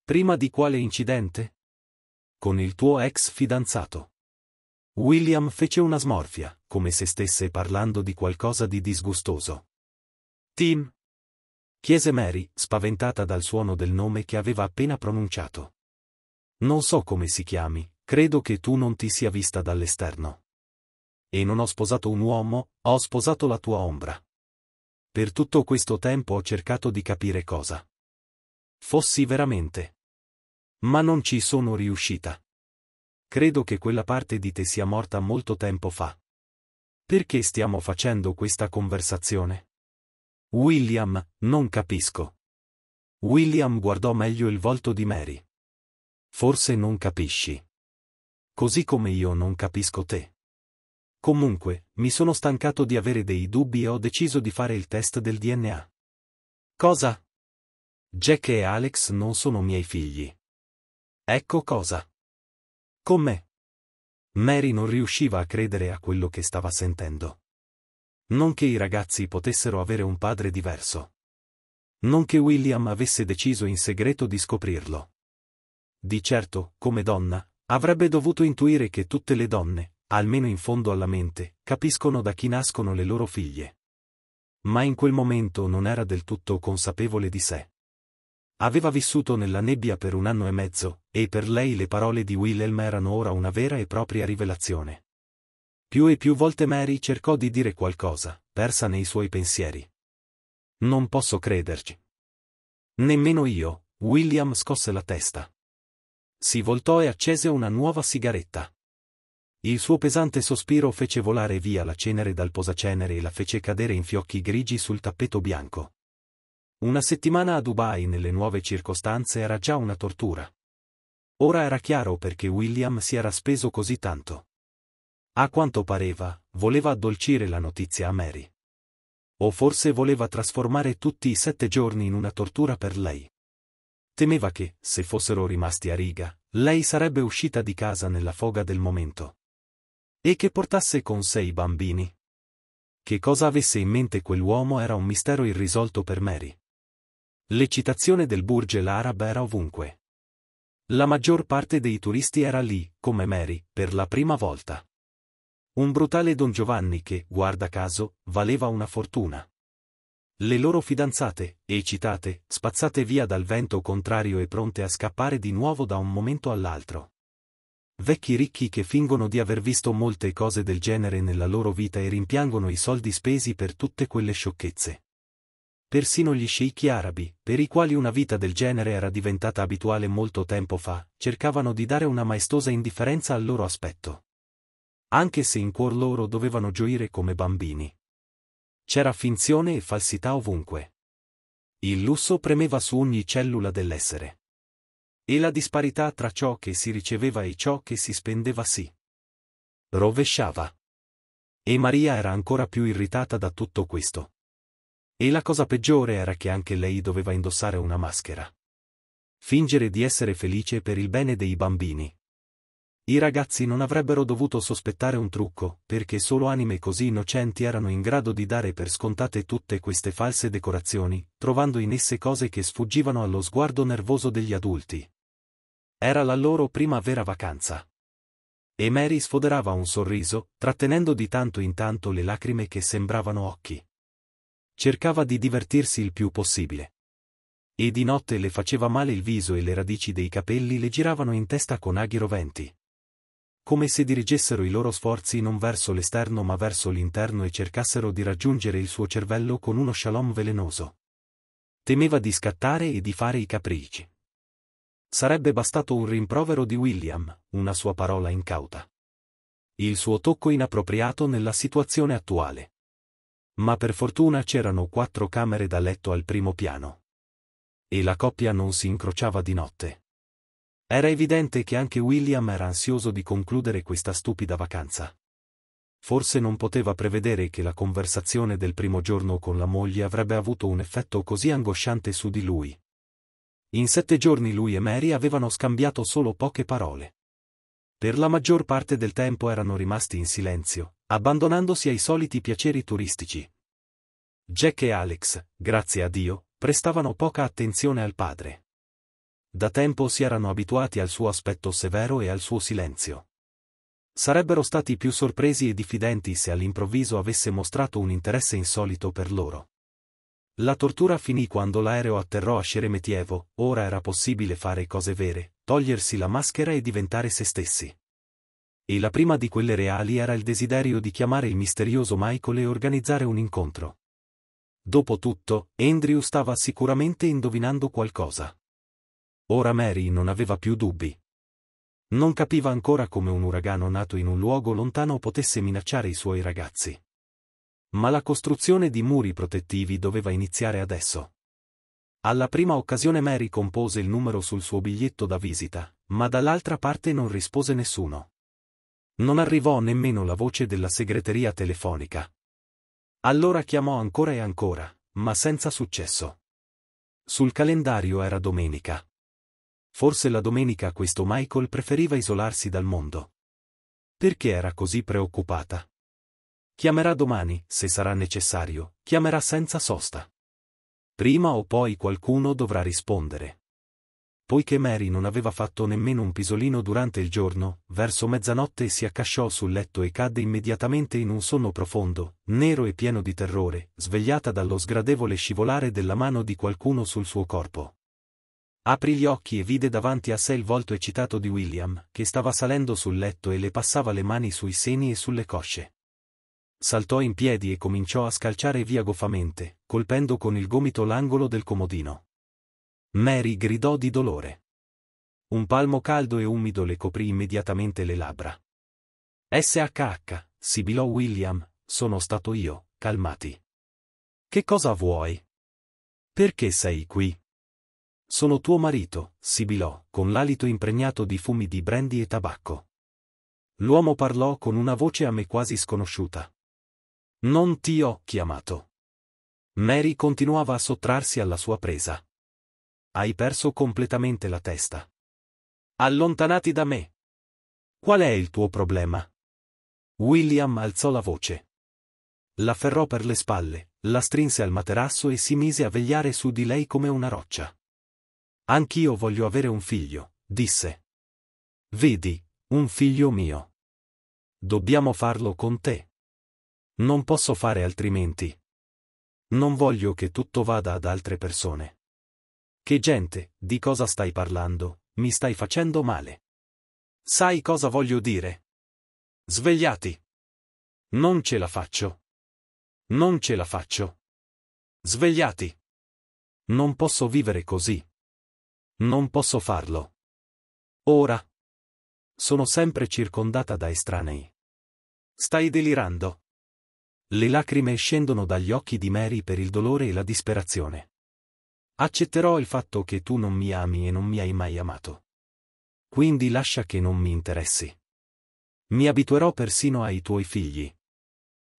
Speaker 1: Prima di quale incidente? Con il tuo ex fidanzato. William fece una smorfia, come se stesse parlando di qualcosa di disgustoso. Tim? chiese Mary, spaventata dal suono del nome che aveva appena pronunciato. Non so come si chiami, credo che tu non ti sia vista dall'esterno. E non ho sposato un uomo, ho sposato la tua ombra. Per tutto questo tempo ho cercato di capire cosa fossi veramente. Ma non ci sono riuscita. Credo che quella parte di te sia morta molto tempo fa. Perché stiamo facendo questa conversazione? William, non capisco. William guardò meglio il volto di Mary. Forse non capisci. Così come io non capisco te. Comunque, mi sono stancato di avere dei dubbi e ho deciso di fare il test del DNA. Cosa? Jack e Alex non sono miei figli. Ecco cosa. Con me. Mary non riusciva a credere a quello che stava sentendo. Non che i ragazzi potessero avere un padre diverso. Non che William avesse deciso in segreto di scoprirlo. Di certo, come donna, avrebbe dovuto intuire che tutte le donne, almeno in fondo alla mente, capiscono da chi nascono le loro figlie. Ma in quel momento non era del tutto consapevole di sé. Aveva vissuto nella nebbia per un anno e mezzo, e per lei le parole di Wilhelm erano ora una vera e propria rivelazione. Più e più volte Mary cercò di dire qualcosa, persa nei suoi pensieri. Non posso crederci. Nemmeno io, William scosse la testa. Si voltò e accese una nuova sigaretta. Il suo pesante sospiro fece volare via la cenere dal posacenere e la fece cadere in fiocchi grigi sul tappeto bianco. Una settimana a Dubai nelle nuove circostanze era già una tortura. Ora era chiaro perché William si era speso così tanto. A quanto pareva, voleva addolcire la notizia a Mary. O forse voleva trasformare tutti i sette giorni in una tortura per lei. Temeva che, se fossero rimasti a riga, lei sarebbe uscita di casa nella foga del momento. E che portasse con sé i bambini. Che cosa avesse in mente quell'uomo era un mistero irrisolto per Mary. L'eccitazione del Burgel Arab era ovunque. La maggior parte dei turisti era lì, come Mary, per la prima volta. Un brutale Don Giovanni che, guarda caso, valeva una fortuna. Le loro fidanzate, eccitate, spazzate via dal vento contrario e pronte a scappare di nuovo da un momento all'altro vecchi ricchi che fingono di aver visto molte cose del genere nella loro vita e rimpiangono i soldi spesi per tutte quelle sciocchezze. Persino gli sceicchi arabi, per i quali una vita del genere era diventata abituale molto tempo fa, cercavano di dare una maestosa indifferenza al loro aspetto. Anche se in cuor loro dovevano gioire come bambini. C'era finzione e falsità ovunque. Il lusso premeva su ogni cellula dell'essere. E la disparità tra ciò che si riceveva e ciò che si spendeva si rovesciava. E Maria era ancora più irritata da tutto questo. E la cosa peggiore era che anche lei doveva indossare una maschera. Fingere di essere felice per il bene dei bambini. I ragazzi non avrebbero dovuto sospettare un trucco, perché solo anime così innocenti erano in grado di dare per scontate tutte queste false decorazioni, trovando in esse cose che sfuggivano allo sguardo nervoso degli adulti. Era la loro prima vera vacanza. E Mary sfoderava un sorriso, trattenendo di tanto in tanto le lacrime che sembravano occhi. Cercava di divertirsi il più possibile. E di notte le faceva male il viso e le radici dei capelli le giravano in testa con aghi roventi. Come se dirigessero i loro sforzi non verso l'esterno ma verso l'interno e cercassero di raggiungere il suo cervello con uno shalom velenoso. Temeva di scattare e di fare i capricci. Sarebbe bastato un rimprovero di William, una sua parola incauta. Il suo tocco inappropriato nella situazione attuale. Ma per fortuna c'erano quattro camere da letto al primo piano. E la coppia non si incrociava di notte. Era evidente che anche William era ansioso di concludere questa stupida vacanza. Forse non poteva prevedere che la conversazione del primo giorno con la moglie avrebbe avuto un effetto così angosciante su di lui, in sette giorni lui e Mary avevano scambiato solo poche parole. Per la maggior parte del tempo erano rimasti in silenzio, abbandonandosi ai soliti piaceri turistici. Jack e Alex, grazie a Dio, prestavano poca attenzione al padre. Da tempo si erano abituati al suo aspetto severo e al suo silenzio. Sarebbero stati più sorpresi e diffidenti se all'improvviso avesse mostrato un interesse insolito per loro. La tortura finì quando l'aereo atterrò a Sheremetievo, ora era possibile fare cose vere, togliersi la maschera e diventare se stessi. E la prima di quelle reali era il desiderio di chiamare il misterioso Michael e organizzare un incontro. Dopotutto, Andrew stava sicuramente indovinando qualcosa. Ora Mary non aveva più dubbi. Non capiva ancora come un uragano nato in un luogo lontano potesse minacciare i suoi ragazzi. Ma la costruzione di muri protettivi doveva iniziare adesso. Alla prima occasione Mary compose il numero sul suo biglietto da visita, ma dall'altra parte non rispose nessuno. Non arrivò nemmeno la voce della segreteria telefonica. Allora chiamò ancora e ancora, ma senza successo. Sul calendario era domenica. Forse la domenica questo Michael preferiva isolarsi dal mondo. Perché era così preoccupata? Chiamerà domani, se sarà necessario, chiamerà senza sosta. Prima o poi qualcuno dovrà rispondere. Poiché Mary non aveva fatto nemmeno un pisolino durante il giorno, verso mezzanotte si accasciò sul letto e cadde immediatamente in un sonno profondo, nero e pieno di terrore, svegliata dallo sgradevole scivolare della mano di qualcuno sul suo corpo. Aprì gli occhi e vide davanti a sé il volto eccitato di William, che stava salendo sul letto e le passava le mani sui seni e sulle cosce saltò in piedi e cominciò a scalciare via goffamente, colpendo con il gomito l'angolo del comodino. Mary gridò di dolore. Un palmo caldo e umido le coprì immediatamente le labbra. SHH, sibilò William, sono stato io, calmati. Che cosa vuoi? Perché sei qui? Sono tuo marito, sibilò, con l'alito impregnato di fumi di brandy e tabacco. L'uomo parlò con una voce a me quasi sconosciuta. Non ti ho chiamato. Mary continuava a sottrarsi alla sua presa. Hai perso completamente la testa. Allontanati da me. Qual è il tuo problema? William alzò la voce. L'afferrò per le spalle, la strinse al materasso e si mise a vegliare su di lei come una roccia. Anch'io voglio avere un figlio, disse. Vedi, un figlio mio. Dobbiamo farlo con te. Non posso fare altrimenti. Non voglio che tutto vada ad altre persone. Che gente, di cosa stai parlando, mi stai facendo male. Sai cosa voglio dire? Svegliati. Non ce la faccio. Non ce la faccio. Svegliati. Non posso vivere così. Non posso farlo. Ora. Sono sempre circondata da estranei. Stai delirando. Le lacrime scendono dagli occhi di Mary per il dolore e la disperazione. Accetterò il fatto che tu non mi ami e non mi hai mai amato. Quindi lascia che non mi interessi. Mi abituerò persino ai tuoi figli.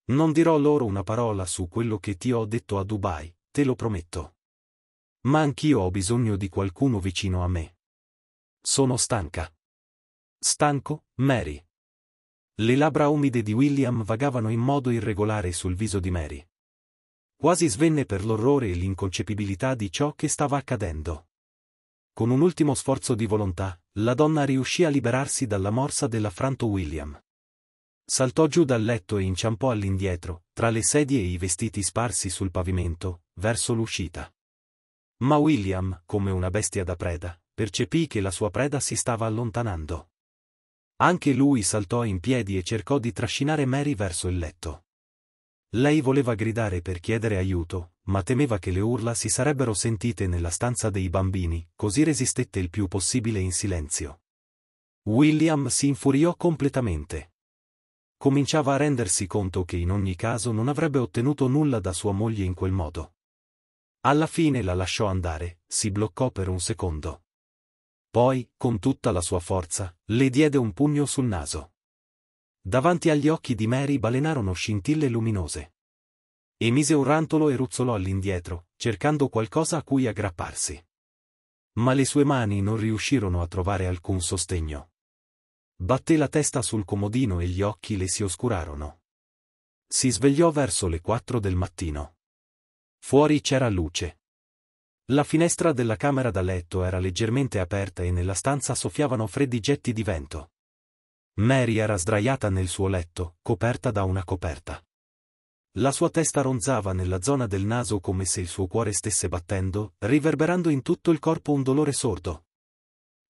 Speaker 1: Non dirò loro una parola su quello che ti ho detto a Dubai, te lo prometto. Ma anch'io ho bisogno di qualcuno vicino a me. Sono stanca. Stanco, Mary. Le labbra umide di William vagavano in modo irregolare sul viso di Mary. Quasi svenne per l'orrore e l'inconcepibilità di ciò che stava accadendo. Con un ultimo sforzo di volontà, la donna riuscì a liberarsi dalla morsa dell'affranto William. Saltò giù dal letto e inciampò all'indietro, tra le sedie e i vestiti sparsi sul pavimento, verso l'uscita. Ma William, come una bestia da preda, percepì che la sua preda si stava allontanando. Anche lui saltò in piedi e cercò di trascinare Mary verso il letto. Lei voleva gridare per chiedere aiuto, ma temeva che le urla si sarebbero sentite nella stanza dei bambini, così resistette il più possibile in silenzio. William si infuriò completamente. Cominciava a rendersi conto che in ogni caso non avrebbe ottenuto nulla da sua moglie in quel modo. Alla fine la lasciò andare, si bloccò per un secondo. Poi, con tutta la sua forza, le diede un pugno sul naso. Davanti agli occhi di Mary balenarono scintille luminose. Emise un rantolo e ruzzolò all'indietro, cercando qualcosa a cui aggrapparsi. Ma le sue mani non riuscirono a trovare alcun sostegno. Batté la testa sul comodino e gli occhi le si oscurarono. Si svegliò verso le quattro del mattino. Fuori c'era luce, la finestra della camera da letto era leggermente aperta e nella stanza soffiavano freddi getti di vento. Mary era sdraiata nel suo letto, coperta da una coperta. La sua testa ronzava nella zona del naso come se il suo cuore stesse battendo, riverberando in tutto il corpo un dolore sordo.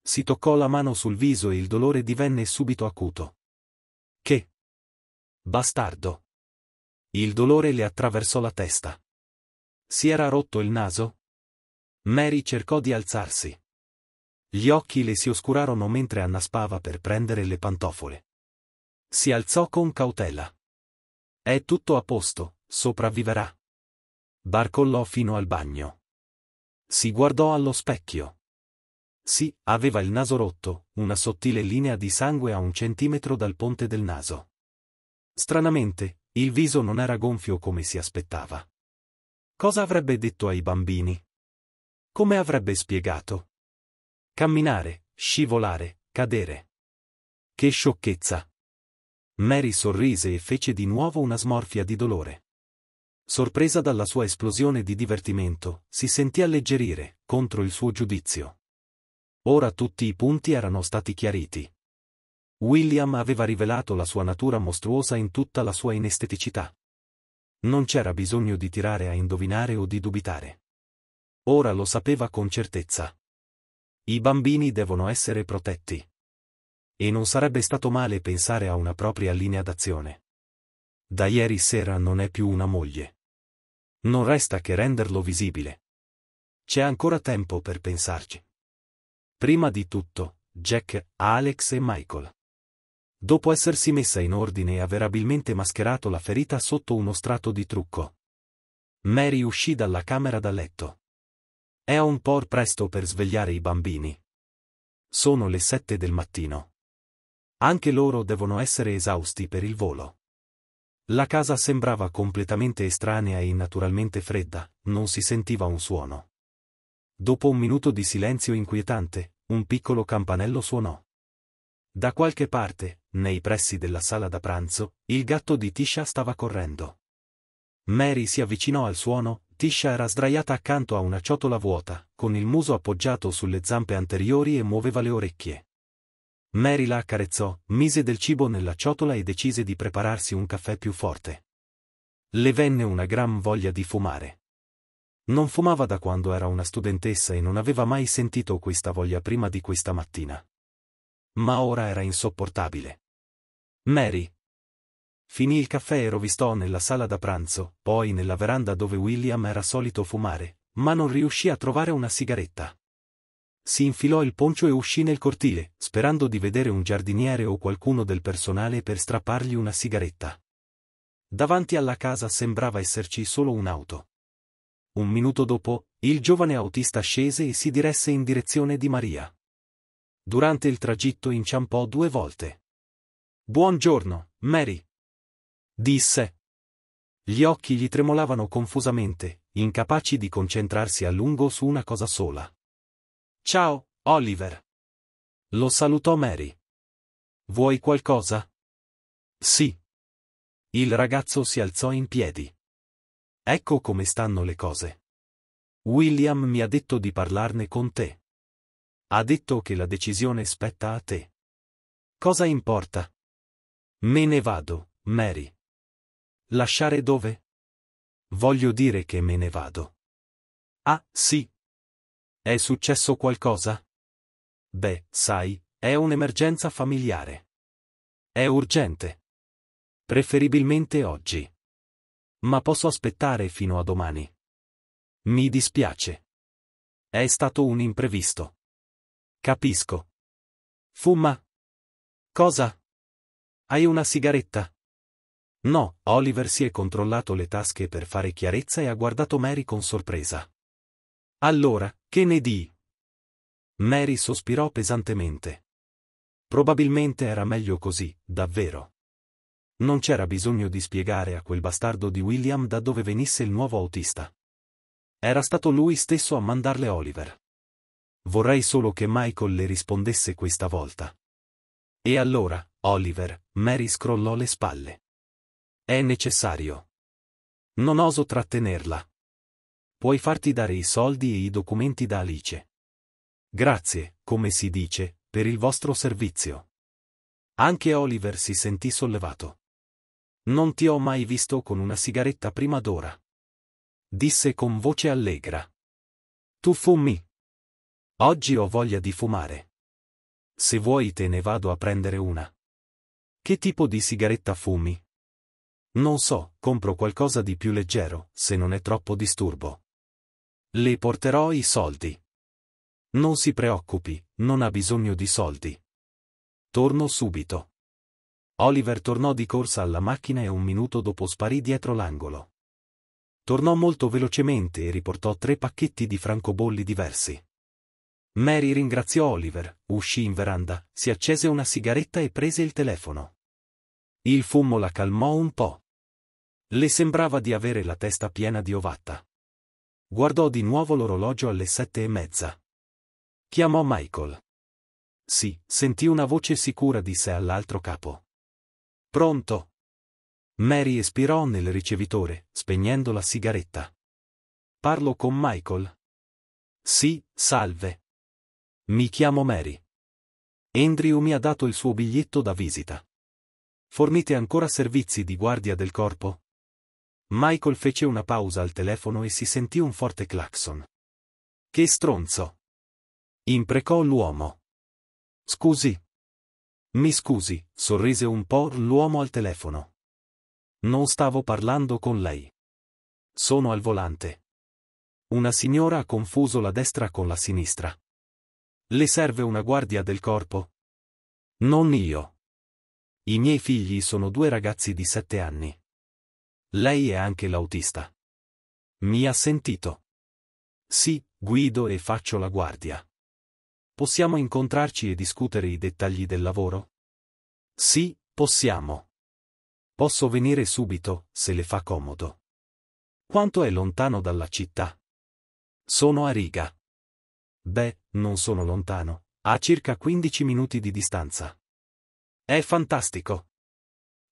Speaker 1: Si toccò la mano sul viso e il dolore divenne subito acuto. Che? Bastardo. Il dolore le attraversò la testa. Si era rotto il naso? Mary cercò di alzarsi. Gli occhi le si oscurarono mentre annaspava per prendere le pantofole. Si alzò con cautela. È tutto a posto, sopravviverà. Barcollò fino al bagno. Si guardò allo specchio. Sì, aveva il naso rotto, una sottile linea di sangue a un centimetro dal ponte del naso. Stranamente, il viso non era gonfio come si aspettava. Cosa avrebbe detto ai bambini? Come avrebbe spiegato? Camminare, scivolare, cadere. Che sciocchezza! Mary sorrise e fece di nuovo una smorfia di dolore. Sorpresa dalla sua esplosione di divertimento, si sentì alleggerire, contro il suo giudizio. Ora tutti i punti erano stati chiariti. William aveva rivelato la sua natura mostruosa in tutta la sua inesteticità. Non c'era bisogno di tirare a indovinare o di dubitare. Ora lo sapeva con certezza. I bambini devono essere protetti. E non sarebbe stato male pensare a una propria linea d'azione. Da ieri sera non è più una moglie. Non resta che renderlo visibile. C'è ancora tempo per pensarci. Prima di tutto, Jack, Alex e Michael. Dopo essersi messa in ordine e aver abilmente mascherato la ferita sotto uno strato di trucco, Mary uscì dalla camera da letto. È un po' presto per svegliare i bambini. Sono le sette del mattino. Anche loro devono essere esausti per il volo. La casa sembrava completamente estranea e naturalmente fredda, non si sentiva un suono. Dopo un minuto di silenzio inquietante, un piccolo campanello suonò. Da qualche parte, nei pressi della sala da pranzo, il gatto di Tisha stava correndo. Mary si avvicinò al suono, Tisha era sdraiata accanto a una ciotola vuota, con il muso appoggiato sulle zampe anteriori e muoveva le orecchie. Mary la accarezzò, mise del cibo nella ciotola e decise di prepararsi un caffè più forte. Le venne una gran voglia di fumare. Non fumava da quando era una studentessa e non aveva mai sentito questa voglia prima di questa mattina. Ma ora era insopportabile. Mary, Finì il caffè e rovistò nella sala da pranzo, poi nella veranda dove William era solito fumare, ma non riuscì a trovare una sigaretta. Si infilò il poncio e uscì nel cortile, sperando di vedere un giardiniere o qualcuno del personale per strappargli una sigaretta. Davanti alla casa sembrava esserci solo un'auto. Un minuto dopo, il giovane autista scese e si diresse in direzione di Maria. Durante il tragitto inciampò due volte. Buongiorno, Mary, Disse. Gli occhi gli tremolavano confusamente, incapaci di concentrarsi a lungo su una cosa sola. Ciao, Oliver. Lo salutò Mary. Vuoi qualcosa? Sì. Il ragazzo si alzò in piedi. Ecco come stanno le cose. William mi ha detto di parlarne con te. Ha detto che la decisione spetta a te. Cosa importa? Me ne vado, Mary. Lasciare dove? Voglio dire che me ne vado. Ah, sì. È successo qualcosa? Beh, sai, è un'emergenza familiare. È urgente. Preferibilmente oggi. Ma posso aspettare fino a domani. Mi dispiace. È stato un imprevisto. Capisco. Fuma. Cosa? Hai una sigaretta? No, Oliver si è controllato le tasche per fare chiarezza e ha guardato Mary con sorpresa. Allora, che ne di? Mary sospirò pesantemente. Probabilmente era meglio così, davvero. Non c'era bisogno di spiegare a quel bastardo di William da dove venisse il nuovo autista. Era stato lui stesso a mandarle Oliver. Vorrei solo che Michael le rispondesse questa volta. E allora, Oliver, Mary scrollò le spalle. È necessario. Non oso trattenerla. Puoi farti dare i soldi e i documenti da Alice. Grazie, come si dice, per il vostro servizio. Anche Oliver si sentì sollevato. Non ti ho mai visto con una sigaretta prima d'ora. Disse con voce allegra. Tu fumi. Oggi ho voglia di fumare. Se vuoi te ne vado a prendere una. Che tipo di sigaretta fumi? Non so, compro qualcosa di più leggero, se non è troppo disturbo. Le porterò i soldi. Non si preoccupi, non ha bisogno di soldi. Torno subito. Oliver tornò di corsa alla macchina e un minuto dopo sparì dietro l'angolo. Tornò molto velocemente e riportò tre pacchetti di francobolli diversi. Mary ringraziò Oliver, uscì in veranda, si accese una sigaretta e prese il telefono. Il fumo la calmò un po'. Le sembrava di avere la testa piena di ovatta. Guardò di nuovo l'orologio alle sette e mezza. Chiamò Michael. Sì, sentì una voce sicura di sé all'altro capo. Pronto? Mary espirò nel ricevitore, spegnendo la sigaretta. Parlo con Michael? Sì, salve. Mi chiamo Mary. Andrew mi ha dato il suo biglietto da visita. Fornite ancora servizi di guardia del corpo? Michael fece una pausa al telefono e si sentì un forte clacson. Che stronzo! Imprecò l'uomo. Scusi. Mi scusi, sorrise un po' l'uomo al telefono. Non stavo parlando con lei. Sono al volante. Una signora ha confuso la destra con la sinistra. Le serve una guardia del corpo? Non io. I miei figli sono due ragazzi di sette anni. Lei è anche l'autista. Mi ha sentito. Sì, guido e faccio la guardia. Possiamo incontrarci e discutere i dettagli del lavoro? Sì, possiamo. Posso venire subito, se le fa comodo. Quanto è lontano dalla città? Sono a Riga. Beh, non sono lontano, a circa 15 minuti di distanza. È fantastico.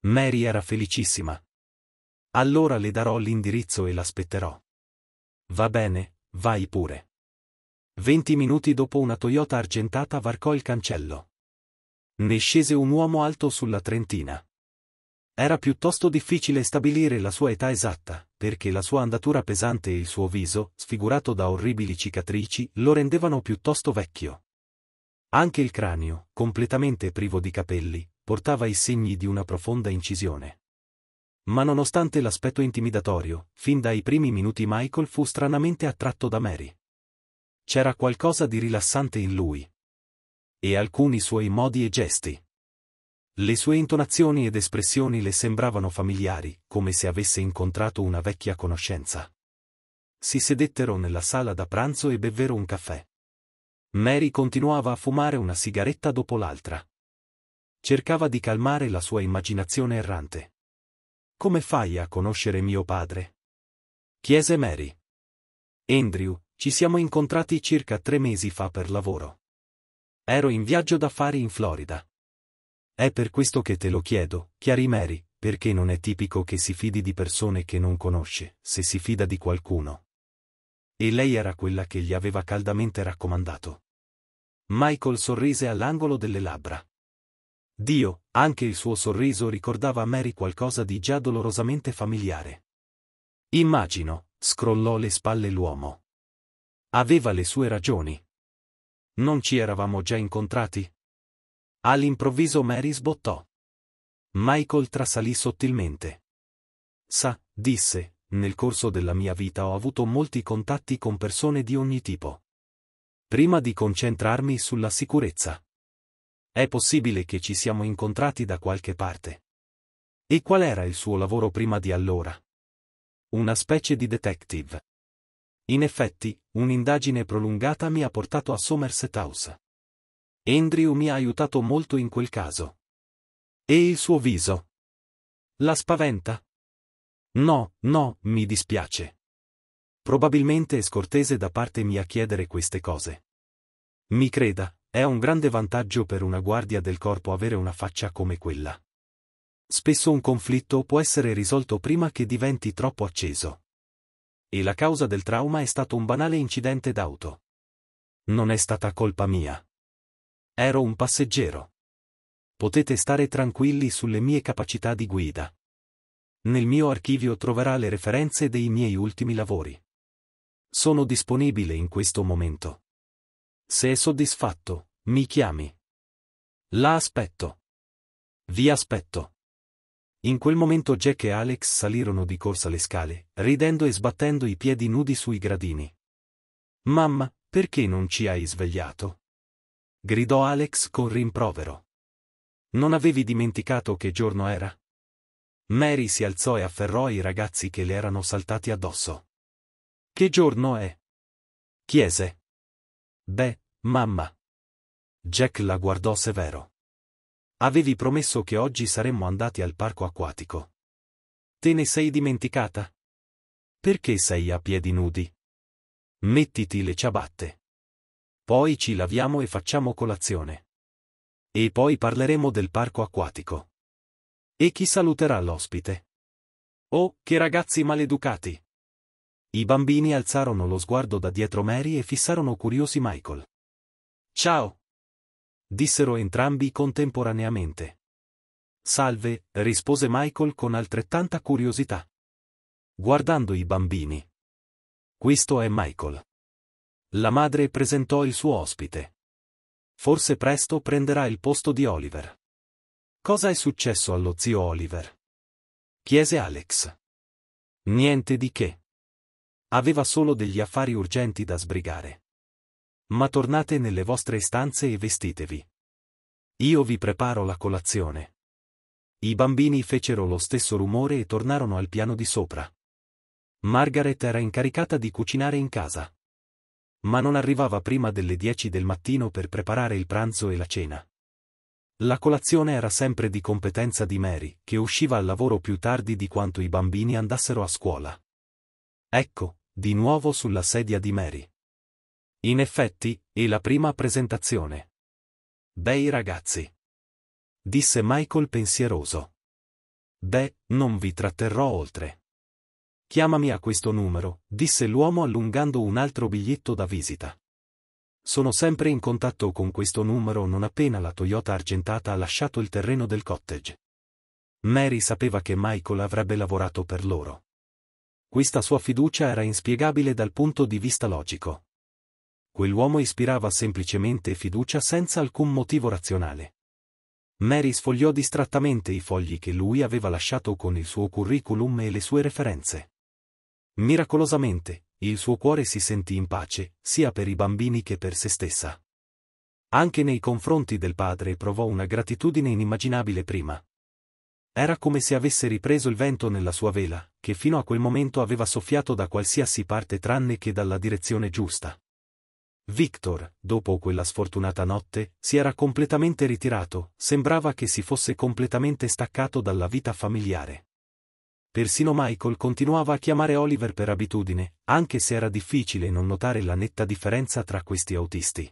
Speaker 1: Mary era felicissima. Allora le darò l'indirizzo e l'aspetterò. Va bene, vai pure. Venti minuti dopo una Toyota argentata varcò il cancello. Ne scese un uomo alto sulla trentina. Era piuttosto difficile stabilire la sua età esatta, perché la sua andatura pesante e il suo viso, sfigurato da orribili cicatrici, lo rendevano piuttosto vecchio. Anche il cranio, completamente privo di capelli, portava i segni di una profonda incisione. Ma nonostante l'aspetto intimidatorio, fin dai primi minuti Michael fu stranamente attratto da Mary. C'era qualcosa di rilassante in lui. E alcuni suoi modi e gesti. Le sue intonazioni ed espressioni le sembravano familiari, come se avesse incontrato una vecchia conoscenza. Si sedettero nella sala da pranzo e bevvero un caffè. Mary continuava a fumare una sigaretta dopo l'altra. Cercava di calmare la sua immaginazione errante come fai a conoscere mio padre? Chiese Mary. Andrew, ci siamo incontrati circa tre mesi fa per lavoro. Ero in viaggio d'affari in Florida. È per questo che te lo chiedo, chiari Mary, perché non è tipico che si fidi di persone che non conosce, se si fida di qualcuno. E lei era quella che gli aveva caldamente raccomandato. Michael sorrise all'angolo delle labbra. Dio, anche il suo sorriso ricordava a Mary qualcosa di già dolorosamente familiare. Immagino, scrollò le spalle l'uomo. Aveva le sue ragioni. Non ci eravamo già incontrati? All'improvviso Mary sbottò. Michael trasalì sottilmente. Sa, disse, nel corso della mia vita ho avuto molti contatti con persone di ogni tipo. Prima di concentrarmi sulla sicurezza. È possibile che ci siamo incontrati da qualche parte. E qual era il suo lavoro prima di allora? Una specie di detective. In effetti, un'indagine prolungata mi ha portato a Somerset House. Andrew mi ha aiutato molto in quel caso. E il suo viso? La spaventa? No, no, mi dispiace. Probabilmente è scortese da parte mia chiedere queste cose. Mi creda, è un grande vantaggio per una guardia del corpo avere una faccia come quella. Spesso un conflitto può essere risolto prima che diventi troppo acceso. E la causa del trauma è stato un banale incidente d'auto. Non è stata colpa mia. Ero un passeggero. Potete stare tranquilli sulle mie capacità di guida. Nel mio archivio troverà le referenze dei miei ultimi lavori. Sono disponibile in questo momento. Se è soddisfatto, mi chiami. La aspetto. Vi aspetto. In quel momento Jack e Alex salirono di corsa le scale, ridendo e sbattendo i piedi nudi sui gradini. Mamma, perché non ci hai svegliato? gridò Alex con rimprovero. Non avevi dimenticato che giorno era? Mary si alzò e afferrò i ragazzi che le erano saltati addosso. Che giorno è? chiese. Beh, Mamma. Jack la guardò severo. Avevi promesso che oggi saremmo andati al parco acquatico. Te ne sei dimenticata? Perché sei a piedi nudi? Mettiti le ciabatte. Poi ci laviamo e facciamo colazione. E poi parleremo del parco acquatico. E chi saluterà l'ospite? Oh, che ragazzi maleducati! I bambini alzarono lo sguardo da dietro Mary e fissarono curiosi Michael. Ciao! dissero entrambi contemporaneamente. Salve, rispose Michael con altrettanta curiosità. Guardando i bambini. Questo è Michael. La madre presentò il suo ospite. Forse presto prenderà il posto di Oliver. Cosa è successo allo zio Oliver? Chiese Alex. Niente di che. Aveva solo degli affari urgenti da sbrigare ma tornate nelle vostre stanze e vestitevi. Io vi preparo la colazione. I bambini fecero lo stesso rumore e tornarono al piano di sopra. Margaret era incaricata di cucinare in casa. Ma non arrivava prima delle 10 del mattino per preparare il pranzo e la cena. La colazione era sempre di competenza di Mary, che usciva al lavoro più tardi di quanto i bambini andassero a scuola. Ecco, di nuovo sulla sedia di Mary. In effetti, è la prima presentazione. Bei ragazzi. Disse Michael pensieroso. Beh, non vi tratterrò oltre. Chiamami a questo numero, disse l'uomo allungando un altro biglietto da visita. Sono sempre in contatto con questo numero non appena la Toyota argentata ha lasciato il terreno del cottage. Mary sapeva che Michael avrebbe lavorato per loro. Questa sua fiducia era inspiegabile dal punto di vista logico quell'uomo ispirava semplicemente fiducia senza alcun motivo razionale. Mary sfogliò distrattamente i fogli che lui aveva lasciato con il suo curriculum e le sue referenze. Miracolosamente, il suo cuore si sentì in pace, sia per i bambini che per se stessa. Anche nei confronti del padre provò una gratitudine inimmaginabile prima. Era come se avesse ripreso il vento nella sua vela, che fino a quel momento aveva soffiato da qualsiasi parte tranne che dalla direzione giusta. Victor, dopo quella sfortunata notte, si era completamente ritirato, sembrava che si fosse completamente staccato dalla vita familiare. Persino Michael continuava a chiamare Oliver per abitudine, anche se era difficile non notare la netta differenza tra questi autisti.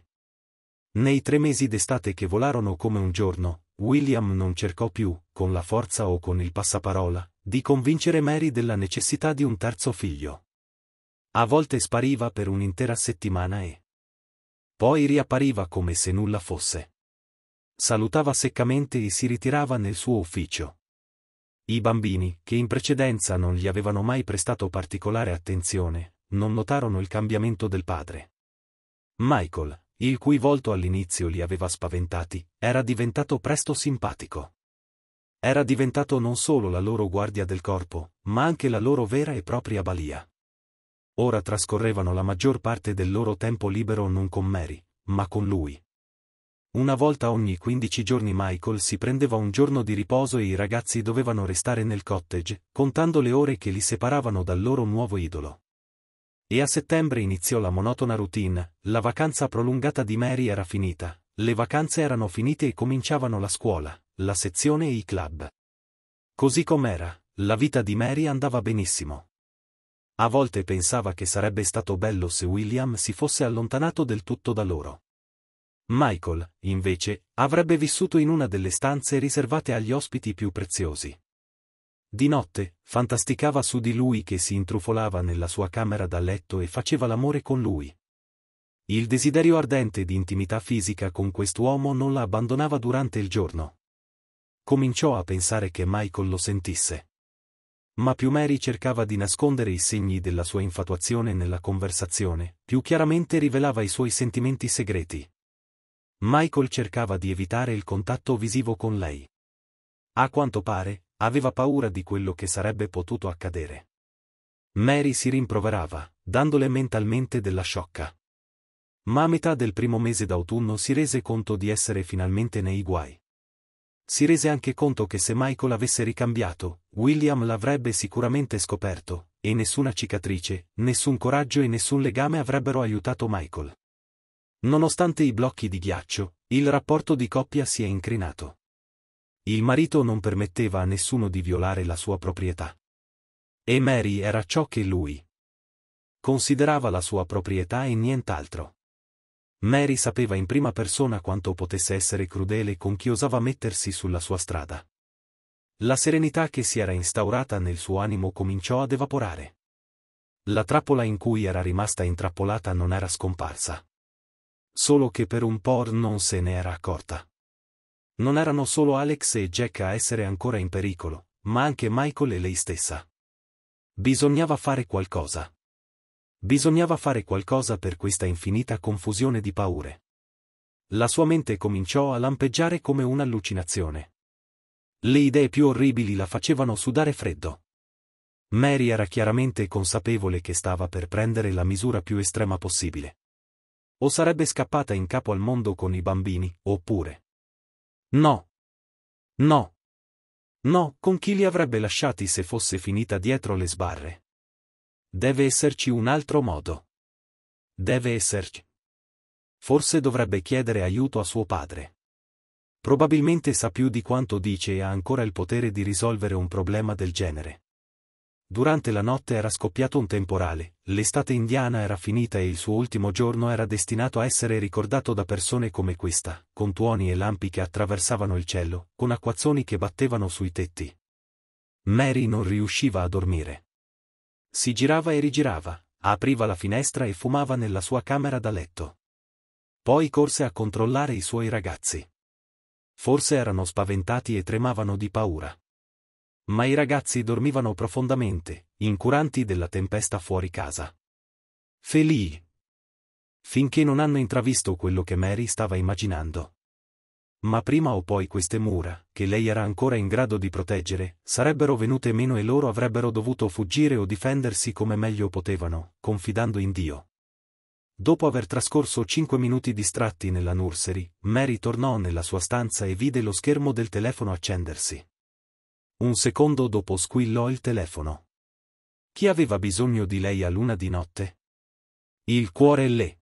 Speaker 1: Nei tre mesi d'estate che volarono come un giorno, William non cercò più, con la forza o con il passaparola, di convincere Mary della necessità di un terzo figlio. A volte spariva per un'intera settimana e poi riappariva come se nulla fosse. Salutava seccamente e si ritirava nel suo ufficio. I bambini, che in precedenza non gli avevano mai prestato particolare attenzione, non notarono il cambiamento del padre. Michael, il cui volto all'inizio li aveva spaventati, era diventato presto simpatico. Era diventato non solo la loro guardia del corpo, ma anche la loro vera e propria balia ora trascorrevano la maggior parte del loro tempo libero non con Mary, ma con lui. Una volta ogni 15 giorni Michael si prendeva un giorno di riposo e i ragazzi dovevano restare nel cottage, contando le ore che li separavano dal loro nuovo idolo. E a settembre iniziò la monotona routine, la vacanza prolungata di Mary era finita, le vacanze erano finite e cominciavano la scuola, la sezione e i club. Così com'era, la vita di Mary andava benissimo. A volte pensava che sarebbe stato bello se William si fosse allontanato del tutto da loro. Michael, invece, avrebbe vissuto in una delle stanze riservate agli ospiti più preziosi. Di notte, fantasticava su di lui che si intrufolava nella sua camera da letto e faceva l'amore con lui. Il desiderio ardente di intimità fisica con quest'uomo non la abbandonava durante il giorno. Cominciò a pensare che Michael lo sentisse ma più Mary cercava di nascondere i segni della sua infatuazione nella conversazione, più chiaramente rivelava i suoi sentimenti segreti. Michael cercava di evitare il contatto visivo con lei. A quanto pare, aveva paura di quello che sarebbe potuto accadere. Mary si rimproverava, dandole mentalmente della sciocca. Ma a metà del primo mese d'autunno si rese conto di essere finalmente nei guai si rese anche conto che se Michael avesse ricambiato, William l'avrebbe sicuramente scoperto, e nessuna cicatrice, nessun coraggio e nessun legame avrebbero aiutato Michael. Nonostante i blocchi di ghiaccio, il rapporto di coppia si è incrinato. Il marito non permetteva a nessuno di violare la sua proprietà. E Mary era ciò che lui considerava la sua proprietà e nient'altro. Mary sapeva in prima persona quanto potesse essere crudele con chi osava mettersi sulla sua strada. La serenità che si era instaurata nel suo animo cominciò ad evaporare. La trappola in cui era rimasta intrappolata non era scomparsa. Solo che per un po' non se ne era accorta. Non erano solo Alex e Jack a essere ancora in pericolo, ma anche Michael e lei stessa. Bisognava fare qualcosa. Bisognava fare qualcosa per questa infinita confusione di paure. La sua mente cominciò a lampeggiare come un'allucinazione. Le idee più orribili la facevano sudare freddo. Mary era chiaramente consapevole che stava per prendere la misura più estrema possibile. O sarebbe scappata in capo al mondo con i bambini, oppure... No. No. No, con chi li avrebbe lasciati se fosse finita dietro le sbarre? Deve esserci un altro modo. Deve esserci. Forse dovrebbe chiedere aiuto a suo padre. Probabilmente sa più di quanto dice e ha ancora il potere di risolvere un problema del genere. Durante la notte era scoppiato un temporale, l'estate indiana era finita e il suo ultimo giorno era destinato a essere ricordato da persone come questa, con tuoni e lampi che attraversavano il cielo, con acquazzoni che battevano sui tetti. Mary non riusciva a dormire. Si girava e rigirava, apriva la finestra e fumava nella sua camera da letto. Poi corse a controllare i suoi ragazzi. Forse erano spaventati e tremavano di paura. Ma i ragazzi dormivano profondamente, incuranti della tempesta fuori casa. Felì. Finché non hanno intravisto quello che Mary stava immaginando ma prima o poi queste mura, che lei era ancora in grado di proteggere, sarebbero venute meno e loro avrebbero dovuto fuggire o difendersi come meglio potevano, confidando in Dio. Dopo aver trascorso cinque minuti distratti nella nursery, Mary tornò nella sua stanza e vide lo schermo del telefono accendersi. Un secondo dopo squillò il telefono. Chi aveva bisogno di lei a luna di notte? Il cuore le.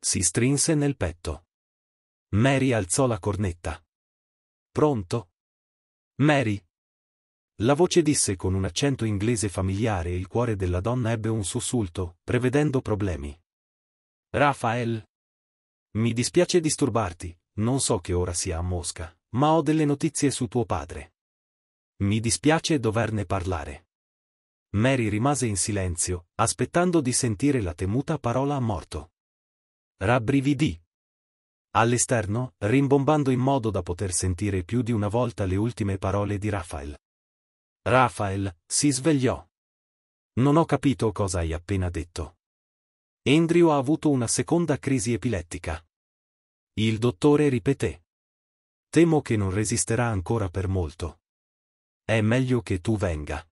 Speaker 1: Si strinse nel petto. Mary alzò la cornetta. Pronto? Mary? La voce disse con un accento inglese familiare e il cuore della donna ebbe un sussulto, prevedendo problemi. Rafael? Mi dispiace disturbarti, non so che ora sia a Mosca, ma ho delle notizie su tuo padre. Mi dispiace doverne parlare. Mary rimase in silenzio, aspettando di sentire la temuta parola a morto. Rabbrividì. All'esterno, rimbombando in modo da poter sentire più di una volta le ultime parole di Rafael. Rafael, si svegliò. Non ho capito cosa hai appena detto. Andrew ha avuto una seconda crisi epilettica. Il dottore ripeté. Temo che non resisterà ancora per molto. È meglio che tu venga.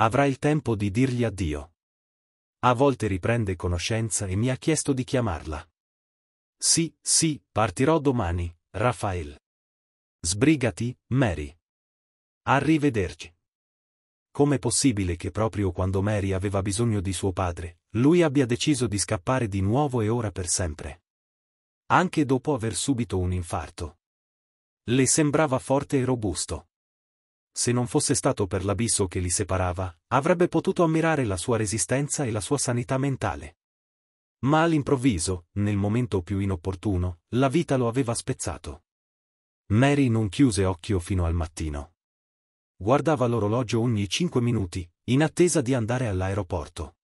Speaker 1: Avrà il tempo di dirgli addio. A volte riprende conoscenza e mi ha chiesto di chiamarla. Sì, sì, partirò domani, Rafael. Sbrigati, Mary. Arrivederci. Com'è possibile che proprio quando Mary aveva bisogno di suo padre, lui abbia deciso di scappare di nuovo e ora per sempre? Anche dopo aver subito un infarto. Le sembrava forte e robusto. Se non fosse stato per l'abisso che li separava, avrebbe potuto ammirare la sua resistenza e la sua sanità mentale. Ma all'improvviso, nel momento più inopportuno, la vita lo aveva spezzato. Mary non chiuse occhio fino al mattino. Guardava l'orologio ogni cinque minuti, in attesa di andare all'aeroporto.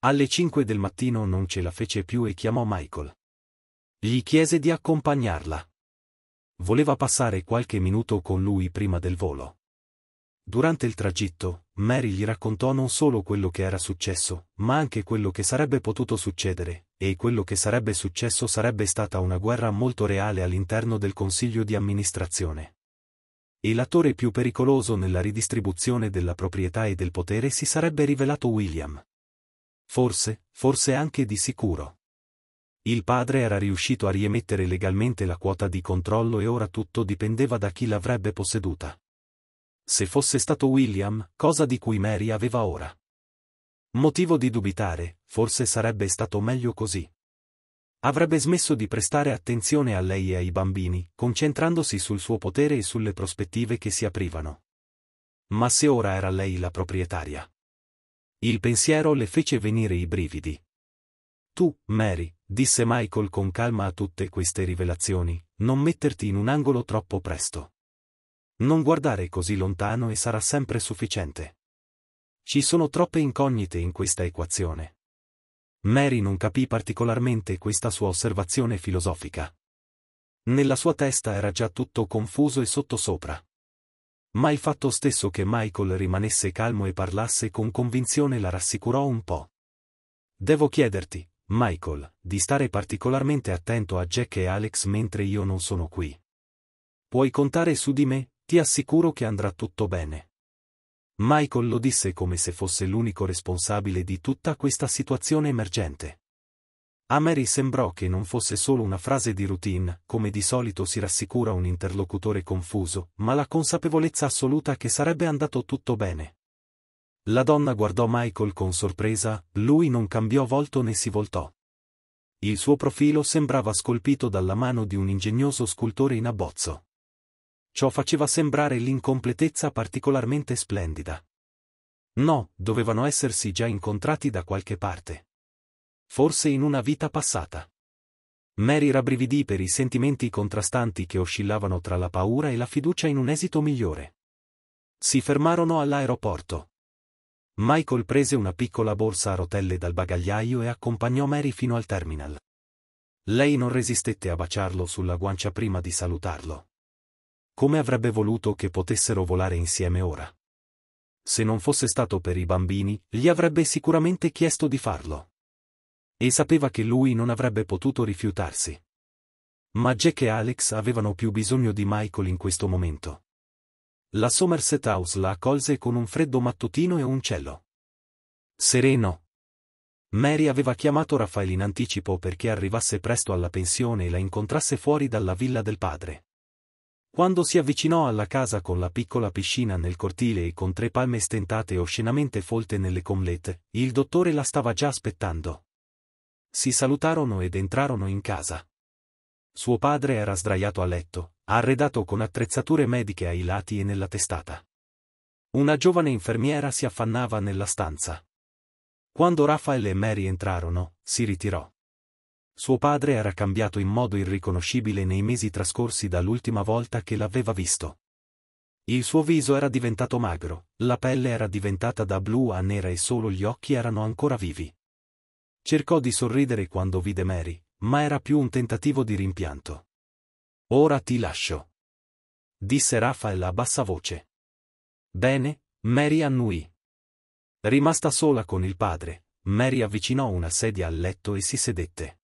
Speaker 1: Alle cinque del mattino non ce la fece più e chiamò Michael. Gli chiese di accompagnarla. Voleva passare qualche minuto con lui prima del volo. Durante il tragitto, Mary gli raccontò non solo quello che era successo, ma anche quello che sarebbe potuto succedere, e quello che sarebbe successo sarebbe stata una guerra molto reale all'interno del consiglio di amministrazione. E l'attore più pericoloso nella ridistribuzione della proprietà e del potere si sarebbe rivelato William. Forse, forse anche di sicuro. Il padre era riuscito a riemettere legalmente la quota di controllo e ora tutto dipendeva da chi l'avrebbe posseduta se fosse stato William, cosa di cui Mary aveva ora. Motivo di dubitare, forse sarebbe stato meglio così. Avrebbe smesso di prestare attenzione a lei e ai bambini, concentrandosi sul suo potere e sulle prospettive che si aprivano. Ma se ora era lei la proprietaria. Il pensiero le fece venire i brividi. Tu, Mary, disse Michael con calma a tutte queste rivelazioni, non metterti in un angolo troppo presto. Non guardare così lontano e sarà sempre sufficiente. Ci sono troppe incognite in questa equazione. Mary non capì particolarmente questa sua osservazione filosofica. Nella sua testa era già tutto confuso e sottosopra. Ma il fatto stesso che Michael rimanesse calmo e parlasse con convinzione la rassicurò un po'. Devo chiederti, Michael, di stare particolarmente attento a Jack e Alex mentre io non sono qui. Puoi contare su di me, ti assicuro che andrà tutto bene. Michael lo disse come se fosse l'unico responsabile di tutta questa situazione emergente. A Mary sembrò che non fosse solo una frase di routine, come di solito si rassicura un interlocutore confuso, ma la consapevolezza assoluta che sarebbe andato tutto bene. La donna guardò Michael con sorpresa, lui non cambiò volto né si voltò. Il suo profilo sembrava scolpito dalla mano di un ingegnoso scultore in abbozzo ciò faceva sembrare l'incompletezza particolarmente splendida. No, dovevano essersi già incontrati da qualche parte. Forse in una vita passata. Mary rabbrividì per i sentimenti contrastanti che oscillavano tra la paura e la fiducia in un esito migliore. Si fermarono all'aeroporto. Michael prese una piccola borsa a rotelle dal bagagliaio e accompagnò Mary fino al terminal. Lei non resistette a baciarlo sulla guancia prima di salutarlo come avrebbe voluto che potessero volare insieme ora. Se non fosse stato per i bambini, gli avrebbe sicuramente chiesto di farlo. E sapeva che lui non avrebbe potuto rifiutarsi. Ma Jack e Alex avevano più bisogno di Michael in questo momento. La Somerset House la accolse con un freddo mattutino e un cielo. Sereno. Mary aveva chiamato Raffaele in anticipo perché arrivasse presto alla pensione e la incontrasse fuori dalla villa del padre. Quando si avvicinò alla casa con la piccola piscina nel cortile e con tre palme stentate oscenamente folte nelle comlette, il dottore la stava già aspettando. Si salutarono ed entrarono in casa. Suo padre era sdraiato a letto, arredato con attrezzature mediche ai lati e nella testata. Una giovane infermiera si affannava nella stanza. Quando Raphael e Mary entrarono, si ritirò. Suo padre era cambiato in modo irriconoscibile nei mesi trascorsi dall'ultima volta che l'aveva visto. Il suo viso era diventato magro, la pelle era diventata da blu a nera e solo gli occhi erano ancora vivi. Cercò di sorridere quando vide Mary, ma era più un tentativo di rimpianto. Ora ti lascio. Disse Raffaella a bassa voce. Bene, Mary annui. Rimasta sola con il padre, Mary avvicinò una sedia al letto e si sedette.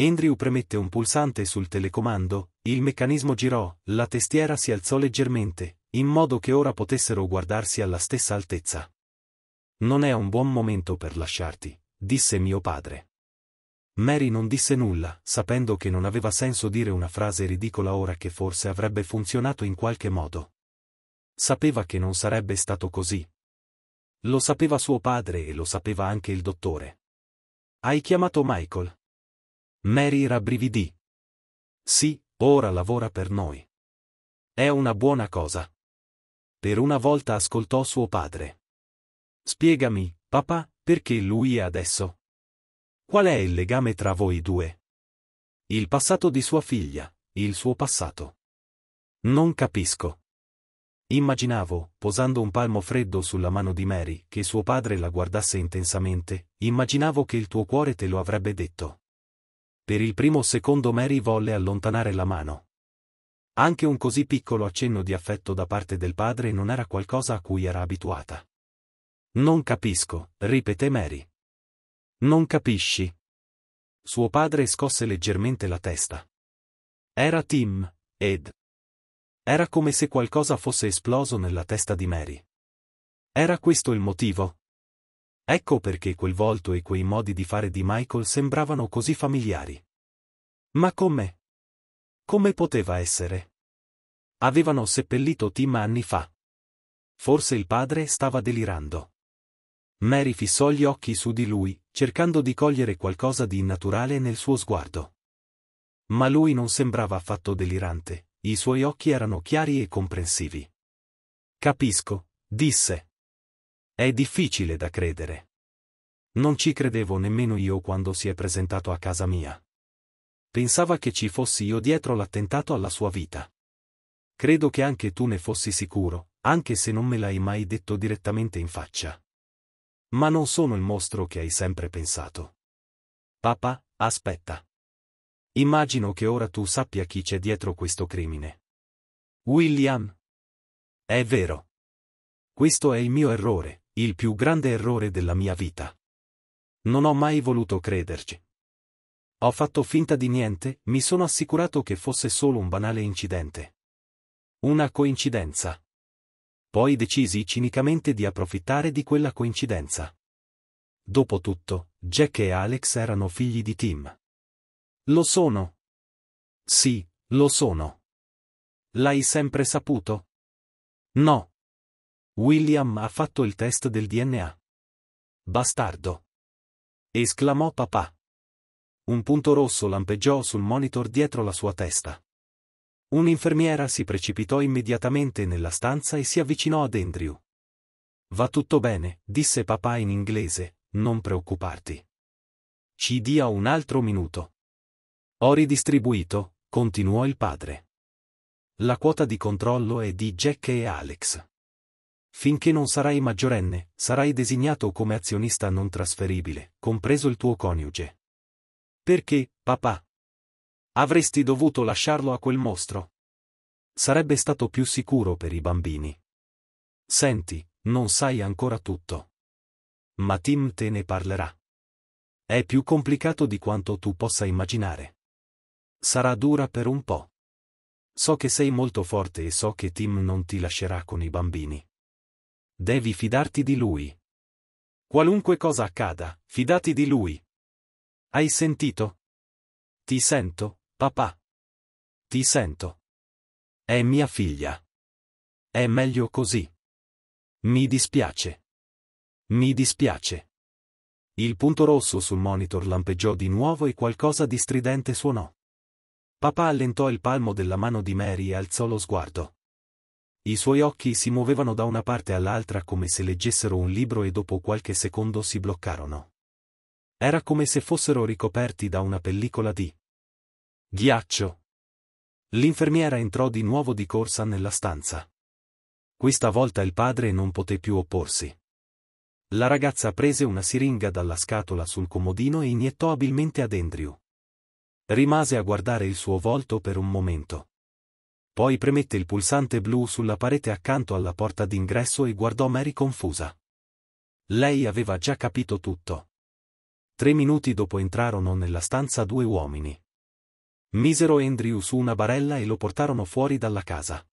Speaker 1: Andrew premette un pulsante sul telecomando, il meccanismo girò, la testiera si alzò leggermente, in modo che ora potessero guardarsi alla stessa altezza. Non è un buon momento per lasciarti, disse mio padre. Mary non disse nulla, sapendo che non aveva senso dire una frase ridicola ora che forse avrebbe funzionato in qualche modo. Sapeva che non sarebbe stato così. Lo sapeva suo padre e lo sapeva anche il dottore. Hai chiamato Michael? Mary rabbrividì. Sì, ora lavora per noi. È una buona cosa. Per una volta ascoltò suo padre. Spiegami, papà, perché lui è adesso? Qual è il legame tra voi due? Il passato di sua figlia, il suo passato. Non capisco. Immaginavo, posando un palmo freddo sulla mano di Mary, che suo padre la guardasse intensamente, immaginavo che il tuo cuore te lo avrebbe detto per il primo secondo Mary volle allontanare la mano. Anche un così piccolo accenno di affetto da parte del padre non era qualcosa a cui era abituata. Non capisco, ripeté Mary. Non capisci. Suo padre scosse leggermente la testa. Era Tim, ed. Era come se qualcosa fosse esploso nella testa di Mary. Era questo il motivo, Ecco perché quel volto e quei modi di fare di Michael sembravano così familiari. Ma come? Come poteva essere? Avevano seppellito Tim anni fa. Forse il padre stava delirando. Mary fissò gli occhi su di lui, cercando di cogliere qualcosa di innaturale nel suo sguardo. Ma lui non sembrava affatto delirante, i suoi occhi erano chiari e comprensivi. Capisco, disse. È difficile da credere. Non ci credevo nemmeno io quando si è presentato a casa mia. Pensava che ci fossi io dietro l'attentato alla sua vita. Credo che anche tu ne fossi sicuro, anche se non me l'hai mai detto direttamente in faccia. Ma non sono il mostro che hai sempre pensato. Papà, aspetta. Immagino che ora tu sappia chi c'è dietro questo crimine. William. È vero. Questo è il mio errore, il più grande errore della mia vita. Non ho mai voluto crederci. Ho fatto finta di niente, mi sono assicurato che fosse solo un banale incidente. Una coincidenza. Poi decisi cinicamente di approfittare di quella coincidenza. Dopotutto, Jack e Alex erano figli di Tim. Lo sono. Sì, lo sono. L'hai sempre saputo? No. William ha fatto il test del DNA. Bastardo! esclamò papà. Un punto rosso lampeggiò sul monitor dietro la sua testa. Un'infermiera si precipitò immediatamente nella stanza e si avvicinò ad Andrew. Va tutto bene, disse papà in inglese, non preoccuparti. Ci dia un altro minuto. Ho ridistribuito, continuò il padre. La quota di controllo è di Jack e Alex. Finché non sarai maggiorenne, sarai designato come azionista non trasferibile, compreso il tuo coniuge. Perché, papà? Avresti dovuto lasciarlo a quel mostro? Sarebbe stato più sicuro per i bambini. Senti, non sai ancora tutto. Ma Tim te ne parlerà. È più complicato di quanto tu possa immaginare. Sarà dura per un po'. So che sei molto forte e so che Tim non ti lascerà con i bambini. Devi fidarti di lui. Qualunque cosa accada, fidati di lui. Hai sentito? Ti sento, papà. Ti sento. È mia figlia. È meglio così. Mi dispiace. Mi dispiace. Il punto rosso sul monitor lampeggiò di nuovo e qualcosa di stridente suonò. Papà allentò il palmo della mano di Mary e alzò lo sguardo. I suoi occhi si muovevano da una parte all'altra come se leggessero un libro e dopo qualche secondo si bloccarono. Era come se fossero ricoperti da una pellicola di ghiaccio. L'infermiera entrò di nuovo di corsa nella stanza. Questa volta il padre non poté più opporsi. La ragazza prese una siringa dalla scatola sul comodino e iniettò abilmente ad Andrew. Rimase a guardare il suo volto per un momento. Poi premette il pulsante blu sulla parete accanto alla porta d'ingresso e guardò Mary confusa. Lei aveva già capito tutto. Tre minuti dopo entrarono nella stanza due uomini. Misero Andrew su una barella e lo portarono fuori dalla casa.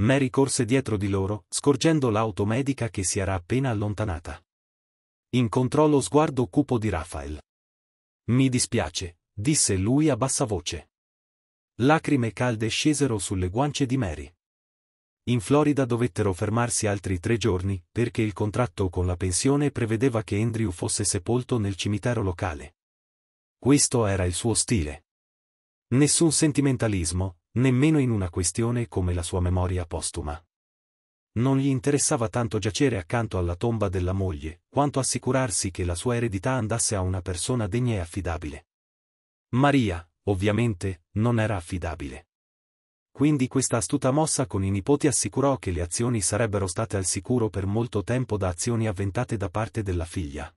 Speaker 1: Mary corse dietro di loro, scorgendo l'auto medica che si era appena allontanata. Incontrò lo sguardo cupo di Raphael. Mi dispiace, disse lui a bassa voce. Lacrime calde scesero sulle guance di Mary. In Florida dovettero fermarsi altri tre giorni, perché il contratto con la pensione prevedeva che Andrew fosse sepolto nel cimitero locale. Questo era il suo stile. Nessun sentimentalismo, nemmeno in una questione come la sua memoria postuma. Non gli interessava tanto giacere accanto alla tomba della moglie, quanto assicurarsi che la sua eredità andasse a una persona degna e affidabile. Maria, ovviamente, non era affidabile. Quindi questa astuta mossa con i nipoti assicurò che le azioni sarebbero state al sicuro per molto tempo da azioni avventate da parte della figlia.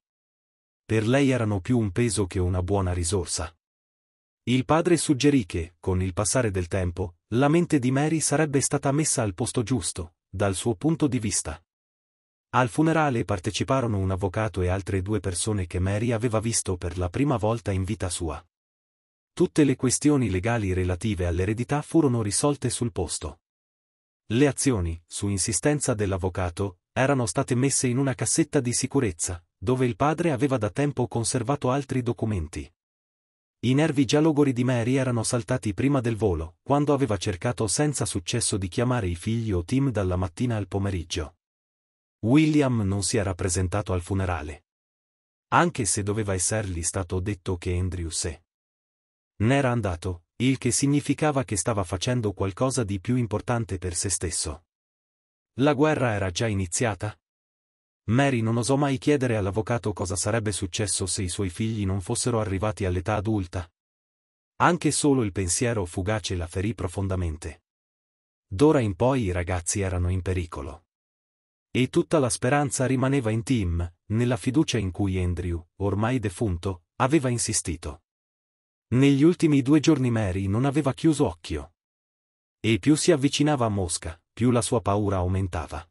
Speaker 1: Per lei erano più un peso che una buona risorsa. Il padre suggerì che, con il passare del tempo, la mente di Mary sarebbe stata messa al posto giusto, dal suo punto di vista. Al funerale parteciparono un avvocato e altre due persone che Mary aveva visto per la prima volta in vita sua. Tutte le questioni legali relative all'eredità furono risolte sul posto. Le azioni, su insistenza dell'avvocato, erano state messe in una cassetta di sicurezza, dove il padre aveva da tempo conservato altri documenti. I nervi già logori di Mary erano saltati prima del volo, quando aveva cercato senza successo di chiamare i figli o Tim dalla mattina al pomeriggio. William non si era presentato al funerale. Anche se doveva essergli stato detto che Andrew se N'era andato, il che significava che stava facendo qualcosa di più importante per se stesso. La guerra era già iniziata? Mary non osò mai chiedere all'avvocato cosa sarebbe successo se i suoi figli non fossero arrivati all'età adulta. Anche solo il pensiero fugace la ferì profondamente. D'ora in poi i ragazzi erano in pericolo. E tutta la speranza rimaneva in Tim, nella fiducia in cui Andrew, ormai defunto, aveva insistito. Negli ultimi due giorni Mary non aveva chiuso occhio. E più si avvicinava a Mosca, più la sua paura aumentava.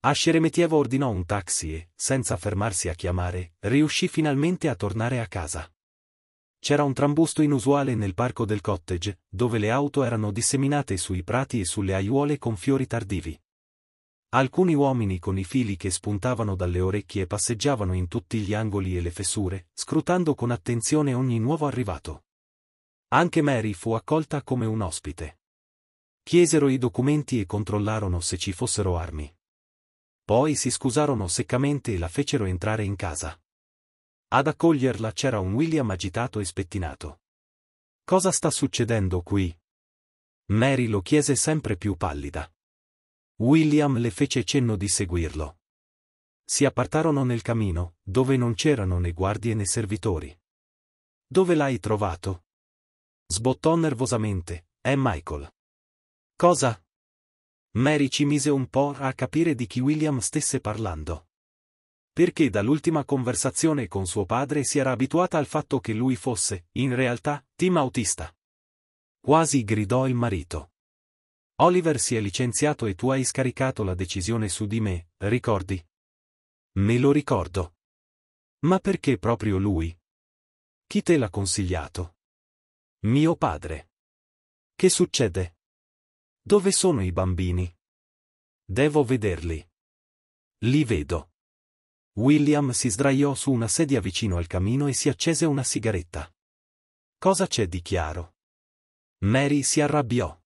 Speaker 1: A Sheremetievo ordinò un taxi e, senza fermarsi a chiamare, riuscì finalmente a tornare a casa. C'era un trambusto inusuale nel parco del cottage, dove le auto erano disseminate sui prati e sulle aiuole con fiori tardivi. Alcuni uomini con i fili che spuntavano dalle orecchie passeggiavano in tutti gli angoli e le fessure, scrutando con attenzione ogni nuovo arrivato. Anche Mary fu accolta come un ospite. Chiesero i documenti e controllarono se ci fossero armi. Poi si scusarono seccamente e la fecero entrare in casa. Ad accoglierla c'era un William agitato e spettinato. Cosa sta succedendo qui? Mary lo chiese sempre più pallida. William le fece cenno di seguirlo. Si appartarono nel camino, dove non c'erano né guardie né servitori. Dove l'hai trovato? Sbottò nervosamente, è Michael. Cosa? Mary ci mise un po' a capire di chi William stesse parlando. Perché dall'ultima conversazione con suo padre si era abituata al fatto che lui fosse, in realtà, team autista. Quasi gridò il marito. Oliver si è licenziato e tu hai scaricato la decisione su di me, ricordi? Me lo ricordo. Ma perché proprio lui? Chi te l'ha consigliato? Mio padre. Che succede? Dove sono i bambini? Devo vederli. Li vedo. William si sdraiò su una sedia vicino al camino e si accese una sigaretta. Cosa c'è di chiaro? Mary si arrabbiò.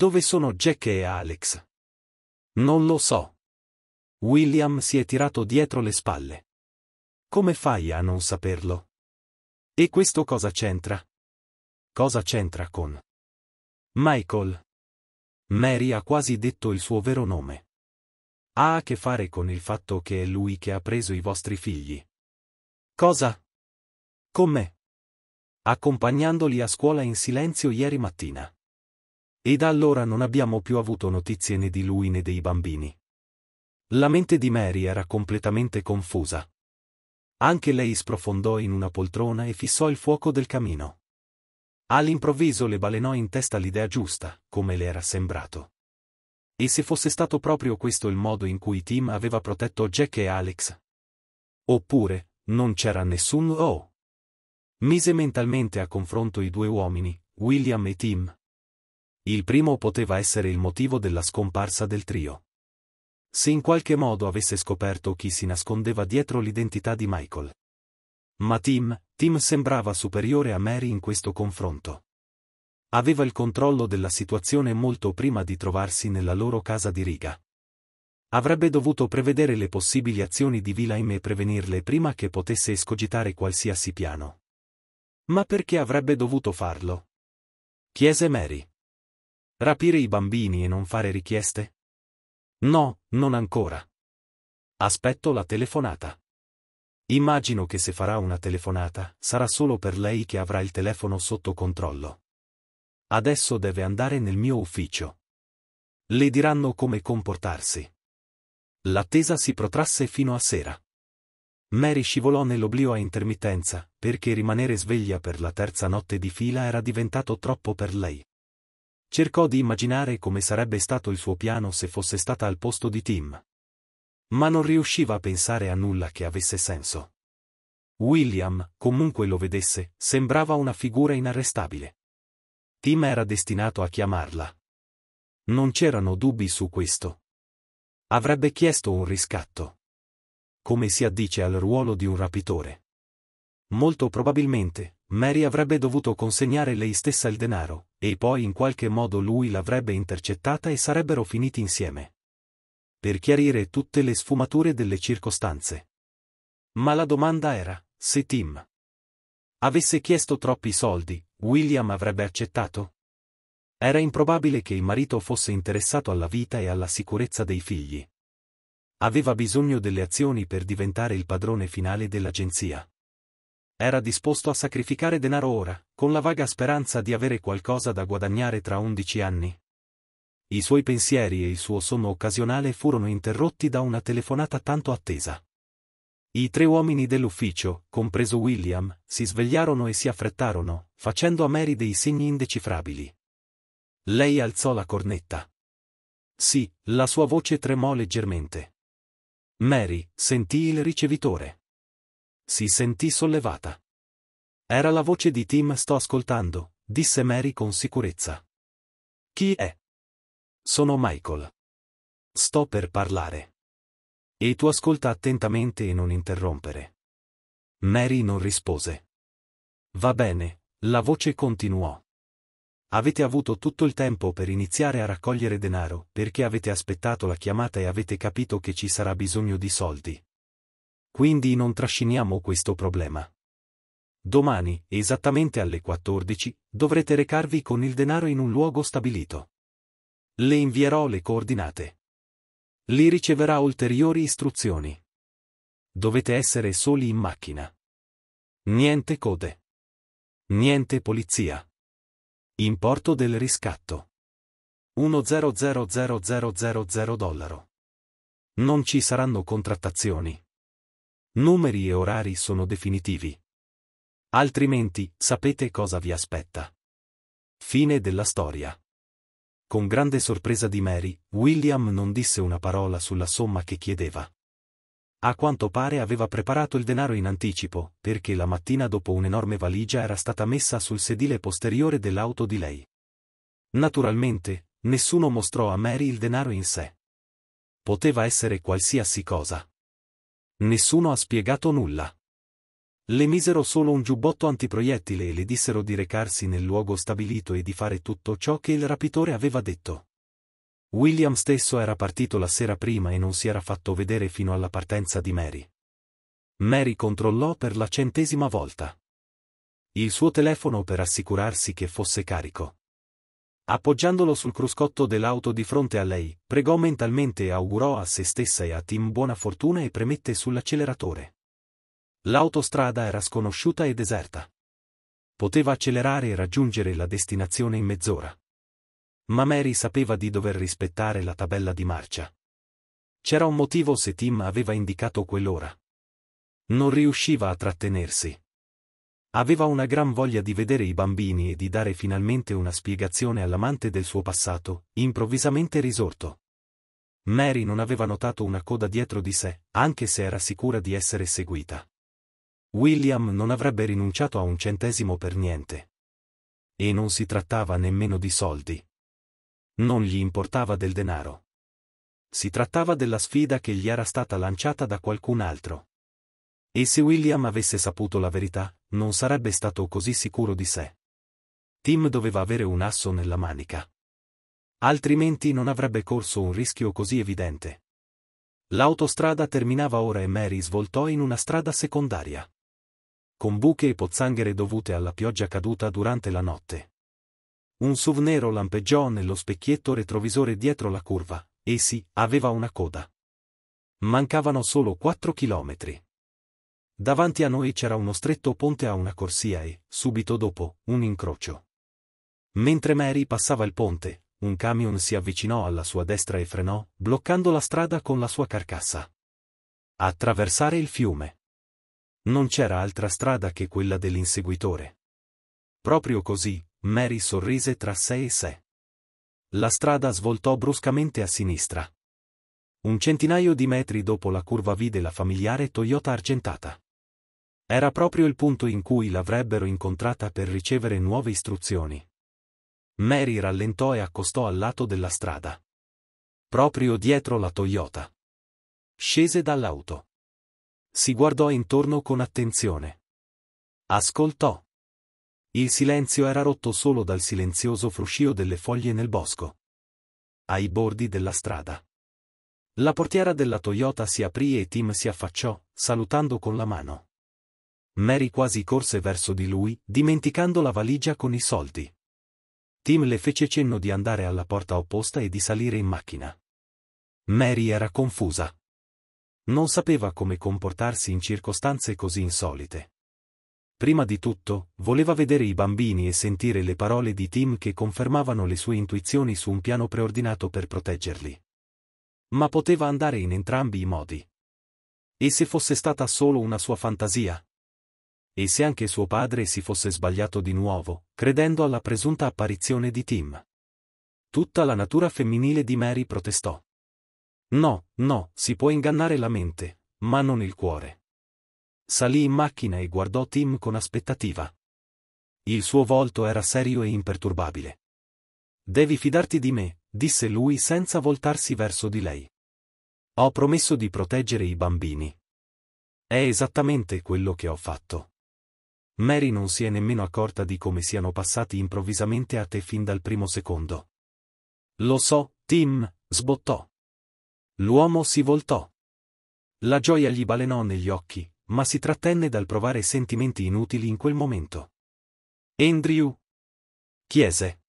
Speaker 1: Dove sono Jack e Alex? Non lo so. William si è tirato dietro le spalle. Come fai a non saperlo? E questo cosa c'entra? Cosa c'entra con Michael? Mary ha quasi detto il suo vero nome. Ha a che fare con il fatto che è lui che ha preso i vostri figli. Cosa? Con me. Accompagnandoli a scuola in silenzio ieri mattina. E da allora non abbiamo più avuto notizie né di lui né dei bambini. La mente di Mary era completamente confusa. Anche lei sprofondò in una poltrona e fissò il fuoco del camino. All'improvviso le balenò in testa l'idea giusta, come le era sembrato. E se fosse stato proprio questo il modo in cui Tim aveva protetto Jack e Alex? Oppure, non c'era nessun oh! Mise mentalmente a confronto i due uomini, William e Tim, il primo poteva essere il motivo della scomparsa del trio. Se in qualche modo avesse scoperto chi si nascondeva dietro l'identità di Michael. Ma Tim, Tim sembrava superiore a Mary in questo confronto. Aveva il controllo della situazione molto prima di trovarsi nella loro casa di riga. Avrebbe dovuto prevedere le possibili azioni di Vilaim e prevenirle prima che potesse escogitare qualsiasi piano. Ma perché avrebbe dovuto farlo? Chiese Mary. Rapire i bambini e non fare richieste? No, non ancora. Aspetto la telefonata. Immagino che se farà una telefonata, sarà solo per lei che avrà il telefono sotto controllo. Adesso deve andare nel mio ufficio. Le diranno come comportarsi. L'attesa si protrasse fino a sera. Mary scivolò nell'oblio a intermittenza, perché rimanere sveglia per la terza notte di fila era diventato troppo per lei. Cercò di immaginare come sarebbe stato il suo piano se fosse stata al posto di Tim. Ma non riusciva a pensare a nulla che avesse senso. William, comunque lo vedesse, sembrava una figura inarrestabile. Tim era destinato a chiamarla. Non c'erano dubbi su questo. Avrebbe chiesto un riscatto. Come si addice al ruolo di un rapitore. Molto probabilmente, Mary avrebbe dovuto consegnare lei stessa il denaro, e poi in qualche modo lui l'avrebbe intercettata e sarebbero finiti insieme. Per chiarire tutte le sfumature delle circostanze. Ma la domanda era, se Tim avesse chiesto troppi soldi, William avrebbe accettato? Era improbabile che il marito fosse interessato alla vita e alla sicurezza dei figli. Aveva bisogno delle azioni per diventare il padrone finale dell'agenzia. Era disposto a sacrificare denaro ora, con la vaga speranza di avere qualcosa da guadagnare tra undici anni. I suoi pensieri e il suo sonno occasionale furono interrotti da una telefonata tanto attesa. I tre uomini dell'ufficio, compreso William, si svegliarono e si affrettarono, facendo a Mary dei segni indecifrabili. Lei alzò la cornetta. Sì, la sua voce tremò leggermente. Mary sentì il ricevitore si sentì sollevata. Era la voce di Tim sto ascoltando, disse Mary con sicurezza. Chi è? Sono Michael. Sto per parlare. E tu ascolta attentamente e non interrompere. Mary non rispose. Va bene, la voce continuò. Avete avuto tutto il tempo per iniziare a raccogliere denaro, perché avete aspettato la chiamata e avete capito che ci sarà bisogno di soldi. Quindi non trasciniamo questo problema. Domani, esattamente alle 14, dovrete recarvi con il denaro in un luogo stabilito. Le invierò le coordinate. Li riceverà ulteriori istruzioni. Dovete essere soli in macchina. Niente code. Niente polizia. Importo del riscatto. 1000000 dollaro. Non ci saranno contrattazioni. Numeri e orari sono definitivi. Altrimenti, sapete cosa vi aspetta. Fine della storia. Con grande sorpresa di Mary, William non disse una parola sulla somma che chiedeva. A quanto pare aveva preparato il denaro in anticipo, perché la mattina dopo un'enorme valigia era stata messa sul sedile posteriore dell'auto di lei. Naturalmente, nessuno mostrò a Mary il denaro in sé. Poteva essere qualsiasi cosa. Nessuno ha spiegato nulla. Le misero solo un giubbotto antiproiettile e le dissero di recarsi nel luogo stabilito e di fare tutto ciò che il rapitore aveva detto. William stesso era partito la sera prima e non si era fatto vedere fino alla partenza di Mary. Mary controllò per la centesima volta. Il suo telefono per assicurarsi che fosse carico. Appoggiandolo sul cruscotto dell'auto di fronte a lei, pregò mentalmente e augurò a se stessa e a Tim buona fortuna e premette sull'acceleratore. L'autostrada era sconosciuta e deserta. Poteva accelerare e raggiungere la destinazione in mezz'ora. Ma Mary sapeva di dover rispettare la tabella di marcia. C'era un motivo se Tim aveva indicato quell'ora. Non riusciva a trattenersi. Aveva una gran voglia di vedere i bambini e di dare finalmente una spiegazione all'amante del suo passato, improvvisamente risorto. Mary non aveva notato una coda dietro di sé, anche se era sicura di essere seguita. William non avrebbe rinunciato a un centesimo per niente. E non si trattava nemmeno di soldi. Non gli importava del denaro. Si trattava della sfida che gli era stata lanciata da qualcun altro. E se William avesse saputo la verità, non sarebbe stato così sicuro di sé. Tim doveva avere un asso nella manica. Altrimenti non avrebbe corso un rischio così evidente. L'autostrada terminava ora e Mary svoltò in una strada secondaria. Con buche e pozzanghere dovute alla pioggia caduta durante la notte. Un SUV nero lampeggiò nello specchietto retrovisore dietro la curva, e sì, aveva una coda. Mancavano solo quattro chilometri. Davanti a noi c'era uno stretto ponte a una corsia e, subito dopo, un incrocio. Mentre Mary passava il ponte, un camion si avvicinò alla sua destra e frenò, bloccando la strada con la sua carcassa. Attraversare il fiume. Non c'era altra strada che quella dell'inseguitore. Proprio così, Mary sorrise tra sé e sé. La strada svoltò bruscamente a sinistra. Un centinaio di metri dopo la curva vide la familiare Toyota argentata. Era proprio il punto in cui l'avrebbero incontrata per ricevere nuove istruzioni. Mary rallentò e accostò al lato della strada. Proprio dietro la Toyota. Scese dall'auto. Si guardò intorno con attenzione. Ascoltò. Il silenzio era rotto solo dal silenzioso fruscio delle foglie nel bosco. Ai bordi della strada. La portiera della Toyota si aprì e Tim si affacciò, salutando con la mano. Mary quasi corse verso di lui, dimenticando la valigia con i soldi. Tim le fece cenno di andare alla porta opposta e di salire in macchina. Mary era confusa. Non sapeva come comportarsi in circostanze così insolite. Prima di tutto, voleva vedere i bambini e sentire le parole di Tim che confermavano le sue intuizioni su un piano preordinato per proteggerli. Ma poteva andare in entrambi i modi. E se fosse stata solo una sua fantasia? e se anche suo padre si fosse sbagliato di nuovo, credendo alla presunta apparizione di Tim. Tutta la natura femminile di Mary protestò. No, no, si può ingannare la mente, ma non il cuore. Salì in macchina e guardò Tim con aspettativa. Il suo volto era serio e imperturbabile. Devi fidarti di me, disse lui senza voltarsi verso di lei. Ho promesso di proteggere i bambini. È esattamente quello che ho fatto. Mary non si è nemmeno accorta di come siano passati improvvisamente a te fin dal primo secondo. Lo so, Tim, sbottò. L'uomo si voltò. La gioia gli balenò negli occhi, ma si trattenne dal provare sentimenti inutili in quel momento. Andrew? Chiese.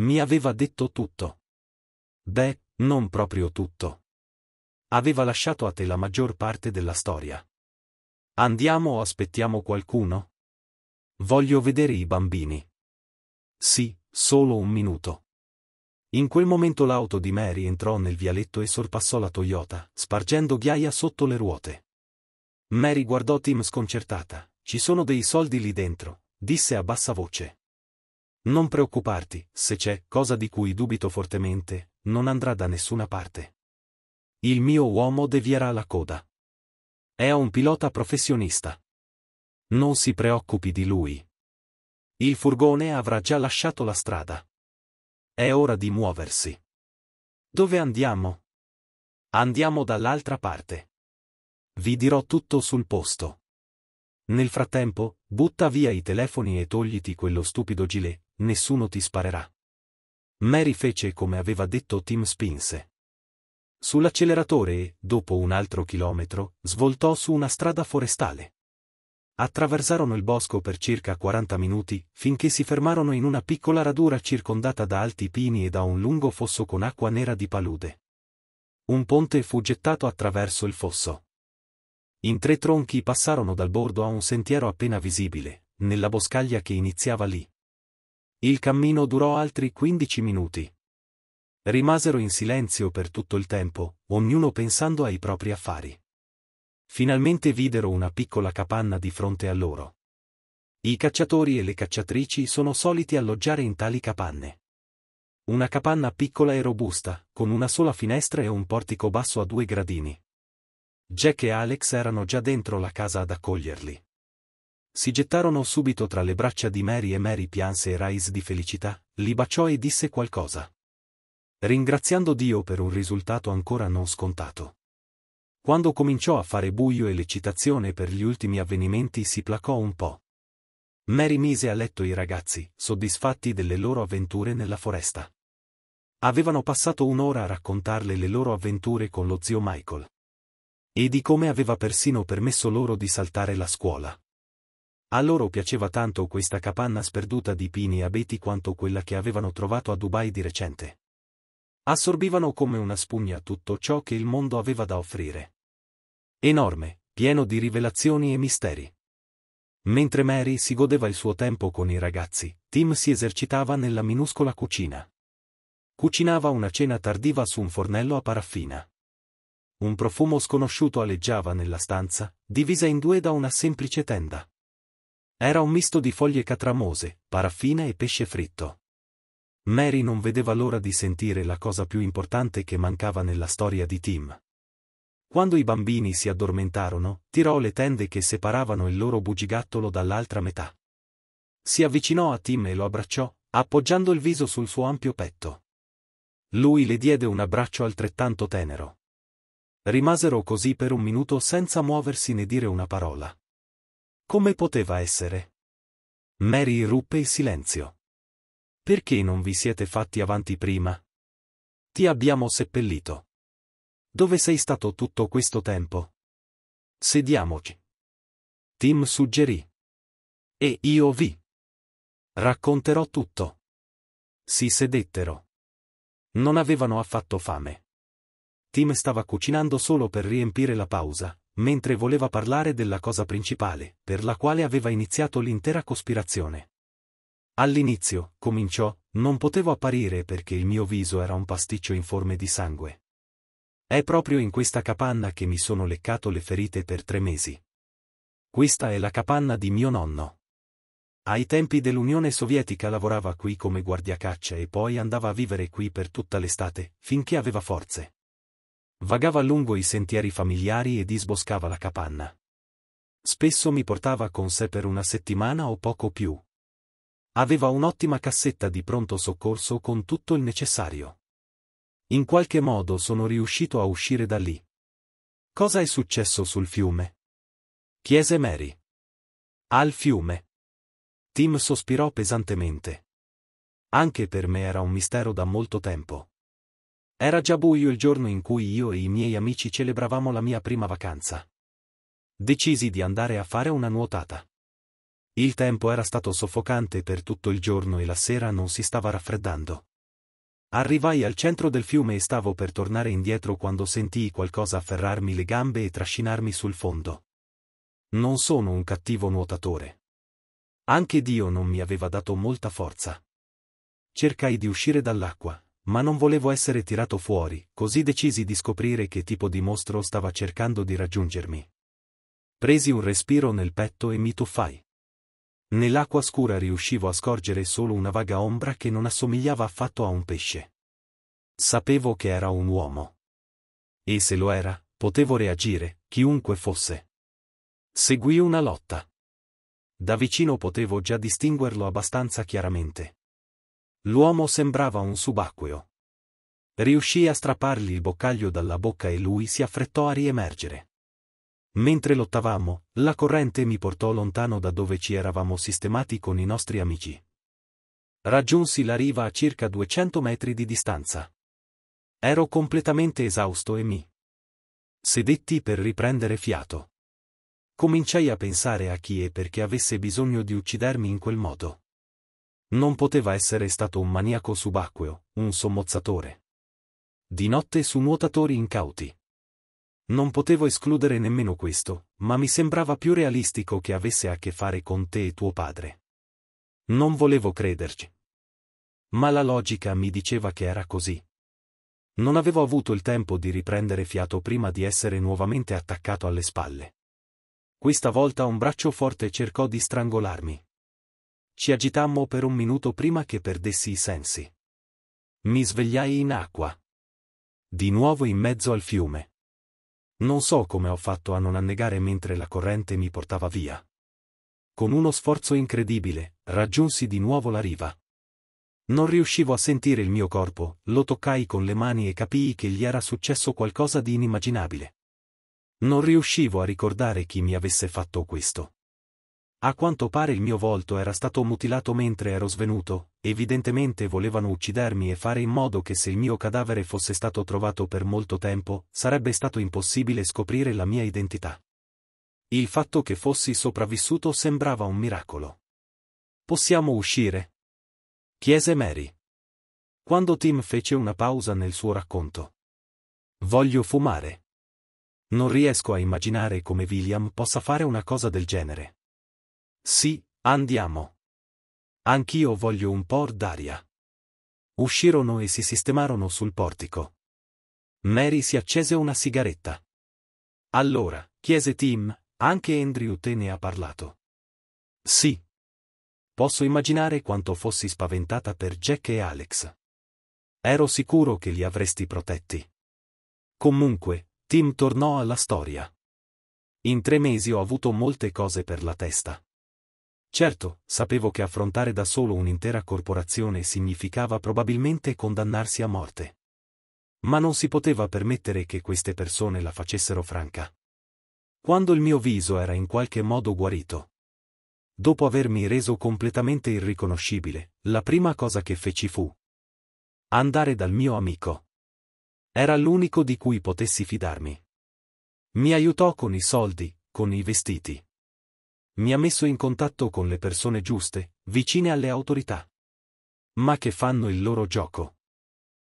Speaker 1: Mi aveva detto tutto. Beh, non proprio tutto. Aveva lasciato a te la maggior parte della storia. Andiamo o aspettiamo qualcuno? Voglio vedere i bambini. Sì, solo un minuto. In quel momento l'auto di Mary entrò nel vialetto e sorpassò la Toyota, spargendo ghiaia sotto le ruote. Mary guardò Tim sconcertata. Ci sono dei soldi lì dentro, disse a bassa voce. Non preoccuparti, se c'è cosa di cui dubito fortemente, non andrà da nessuna parte. Il mio uomo devierà la coda. È un pilota professionista. Non si preoccupi di lui. Il furgone avrà già lasciato la strada. È ora di muoversi. Dove andiamo? Andiamo dall'altra parte. Vi dirò tutto sul posto. Nel frattempo, butta via i telefoni e togliti quello stupido gilet, nessuno ti sparerà. Mary fece come aveva detto Tim spinse. Sull'acceleratore e, dopo un altro chilometro, svoltò su una strada forestale. Attraversarono il bosco per circa 40 minuti, finché si fermarono in una piccola radura circondata da alti pini e da un lungo fosso con acqua nera di palude. Un ponte fu gettato attraverso il fosso. In tre tronchi passarono dal bordo a un sentiero appena visibile, nella boscaglia che iniziava lì. Il cammino durò altri 15 minuti. Rimasero in silenzio per tutto il tempo, ognuno pensando ai propri affari. Finalmente videro una piccola capanna di fronte a loro. I cacciatori e le cacciatrici sono soliti alloggiare in tali capanne. Una capanna piccola e robusta, con una sola finestra e un portico basso a due gradini. Jack e Alex erano già dentro la casa ad accoglierli. Si gettarono subito tra le braccia di Mary e Mary pianse e Rice di felicità, li baciò e disse qualcosa. Ringraziando Dio per un risultato ancora non scontato. Quando cominciò a fare buio e l'eccitazione per gli ultimi avvenimenti si placò un po'. Mary mise a letto i ragazzi, soddisfatti delle loro avventure nella foresta. Avevano passato un'ora a raccontarle le loro avventure con lo zio Michael. E di come aveva persino permesso loro di saltare la scuola. A loro piaceva tanto questa capanna sperduta di pini e abeti quanto quella che avevano trovato a Dubai di recente assorbivano come una spugna tutto ciò che il mondo aveva da offrire. Enorme, pieno di rivelazioni e misteri. Mentre Mary si godeva il suo tempo con i ragazzi, Tim si esercitava nella minuscola cucina. Cucinava una cena tardiva su un fornello a paraffina. Un profumo sconosciuto aleggiava nella stanza, divisa in due da una semplice tenda. Era un misto di foglie catramose, paraffina e pesce fritto. Mary non vedeva l'ora di sentire la cosa più importante che mancava nella storia di Tim. Quando i bambini si addormentarono, tirò le tende che separavano il loro bugigattolo dall'altra metà. Si avvicinò a Tim e lo abbracciò, appoggiando il viso sul suo ampio petto. Lui le diede un abbraccio altrettanto tenero. Rimasero così per un minuto senza muoversi né dire una parola. Come poteva essere? Mary ruppe il silenzio. Perché non vi siete fatti avanti prima? Ti abbiamo seppellito. Dove sei stato tutto questo tempo? Sediamoci. Tim suggerì. E io vi. Racconterò tutto. Si sedettero. Non avevano affatto fame. Tim stava cucinando solo per riempire la pausa, mentre voleva parlare della cosa principale, per la quale aveva iniziato l'intera cospirazione. All'inizio, cominciò, non potevo apparire perché il mio viso era un pasticcio informe di sangue. È proprio in questa capanna che mi sono leccato le ferite per tre mesi. Questa è la capanna di mio nonno. Ai tempi dell'Unione Sovietica lavorava qui come guardiacaccia e poi andava a vivere qui per tutta l'estate, finché aveva forze. Vagava lungo i sentieri familiari e disboscava la capanna. Spesso mi portava con sé per una settimana o poco più, Aveva un'ottima cassetta di pronto soccorso con tutto il necessario. In qualche modo sono riuscito a uscire da lì. Cosa è successo sul fiume? Chiese Mary. Al fiume. Tim sospirò pesantemente. Anche per me era un mistero da molto tempo. Era già buio il giorno in cui io e i miei amici celebravamo la mia prima vacanza. Decisi di andare a fare una nuotata. Il tempo era stato soffocante per tutto il giorno e la sera non si stava raffreddando. Arrivai al centro del fiume e stavo per tornare indietro quando sentii qualcosa afferrarmi le gambe e trascinarmi sul fondo. Non sono un cattivo nuotatore. Anche Dio non mi aveva dato molta forza. Cercai di uscire dall'acqua, ma non volevo essere tirato fuori, così decisi di scoprire che tipo di mostro stava cercando di raggiungermi. Presi un respiro nel petto e mi tuffai. Nell'acqua scura riuscivo a scorgere solo una vaga ombra che non assomigliava affatto a un pesce. Sapevo che era un uomo. E se lo era, potevo reagire, chiunque fosse. Seguì una lotta. Da vicino potevo già distinguerlo abbastanza chiaramente. L'uomo sembrava un subacqueo. Riuscii a strappargli il boccaglio dalla bocca e lui si affrettò a riemergere. Mentre lottavamo, la corrente mi portò lontano da dove ci eravamo sistemati con i nostri amici. Raggiunsi la riva a circa 200 metri di distanza. Ero completamente esausto e mi sedetti per riprendere fiato. Cominciai a pensare a chi e perché avesse bisogno di uccidermi in quel modo. Non poteva essere stato un maniaco subacqueo, un sommozzatore. Di notte su nuotatori incauti. Non potevo escludere nemmeno questo, ma mi sembrava più realistico che avesse a che fare con te e tuo padre. Non volevo crederci. Ma la logica mi diceva che era così. Non avevo avuto il tempo di riprendere fiato prima di essere nuovamente attaccato alle spalle. Questa volta un braccio forte cercò di strangolarmi. Ci agitammo per un minuto prima che perdessi i sensi. Mi svegliai in acqua. Di nuovo in mezzo al fiume. Non so come ho fatto a non annegare mentre la corrente mi portava via. Con uno sforzo incredibile, raggiunsi di nuovo la riva. Non riuscivo a sentire il mio corpo, lo toccai con le mani e capii che gli era successo qualcosa di inimmaginabile. Non riuscivo a ricordare chi mi avesse fatto questo. A quanto pare il mio volto era stato mutilato mentre ero svenuto, evidentemente volevano uccidermi e fare in modo che se il mio cadavere fosse stato trovato per molto tempo, sarebbe stato impossibile scoprire la mia identità. Il fatto che fossi sopravvissuto sembrava un miracolo. Possiamo uscire? chiese Mary. Quando Tim fece una pausa nel suo racconto. Voglio fumare. Non riesco a immaginare come William possa fare una cosa del genere. Sì, andiamo. Anch'io voglio un po' d'aria. Uscirono e si sistemarono sul portico. Mary si accese una sigaretta. Allora, chiese Tim, anche Andrew te ne ha parlato. Sì. Posso immaginare quanto fossi spaventata per Jack e Alex. Ero sicuro che li avresti protetti. Comunque, Tim tornò alla storia. In tre mesi ho avuto molte cose per la testa. Certo, sapevo che affrontare da solo un'intera corporazione significava probabilmente condannarsi a morte. Ma non si poteva permettere che queste persone la facessero franca. Quando il mio viso era in qualche modo guarito. Dopo avermi reso completamente irriconoscibile, la prima cosa che feci fu andare dal mio amico. Era l'unico di cui potessi fidarmi. Mi aiutò con i soldi, con i vestiti mi ha messo in contatto con le persone giuste, vicine alle autorità. Ma che fanno il loro gioco.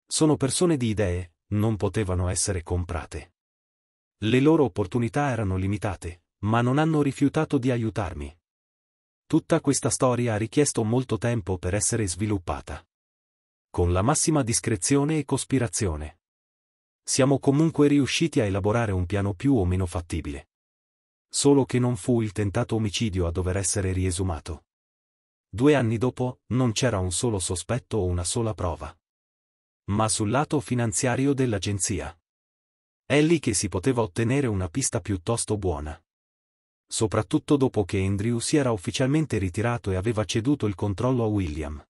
Speaker 1: Sono persone di idee, non potevano essere comprate. Le loro opportunità erano limitate, ma non hanno rifiutato di aiutarmi. Tutta questa storia ha richiesto molto tempo per essere sviluppata. Con la massima discrezione e cospirazione. Siamo comunque riusciti a elaborare un piano più o meno fattibile solo che non fu il tentato omicidio a dover essere riesumato. Due anni dopo, non c'era un solo sospetto o una sola prova. Ma sul lato finanziario dell'agenzia. È lì che si poteva ottenere una pista piuttosto buona. Soprattutto dopo che Andrew si era ufficialmente ritirato e aveva ceduto il controllo a William.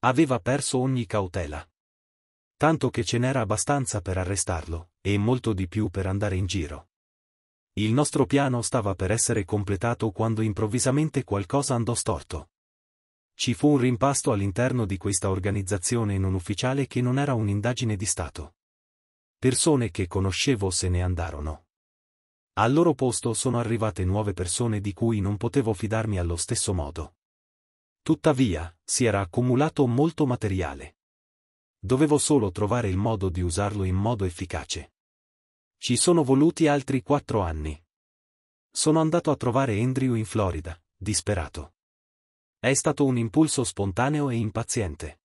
Speaker 1: Aveva perso ogni cautela. Tanto che ce n'era abbastanza per arrestarlo, e molto di più per andare in giro. Il nostro piano stava per essere completato quando improvvisamente qualcosa andò storto. Ci fu un rimpasto all'interno di questa organizzazione non ufficiale che non era un'indagine di Stato. Persone che conoscevo se ne andarono. Al loro posto sono arrivate nuove persone di cui non potevo fidarmi allo stesso modo. Tuttavia, si era accumulato molto materiale. Dovevo solo trovare il modo di usarlo in modo efficace. Ci sono voluti altri quattro anni. Sono andato a trovare Andrew in Florida, disperato. È stato un impulso spontaneo e impaziente.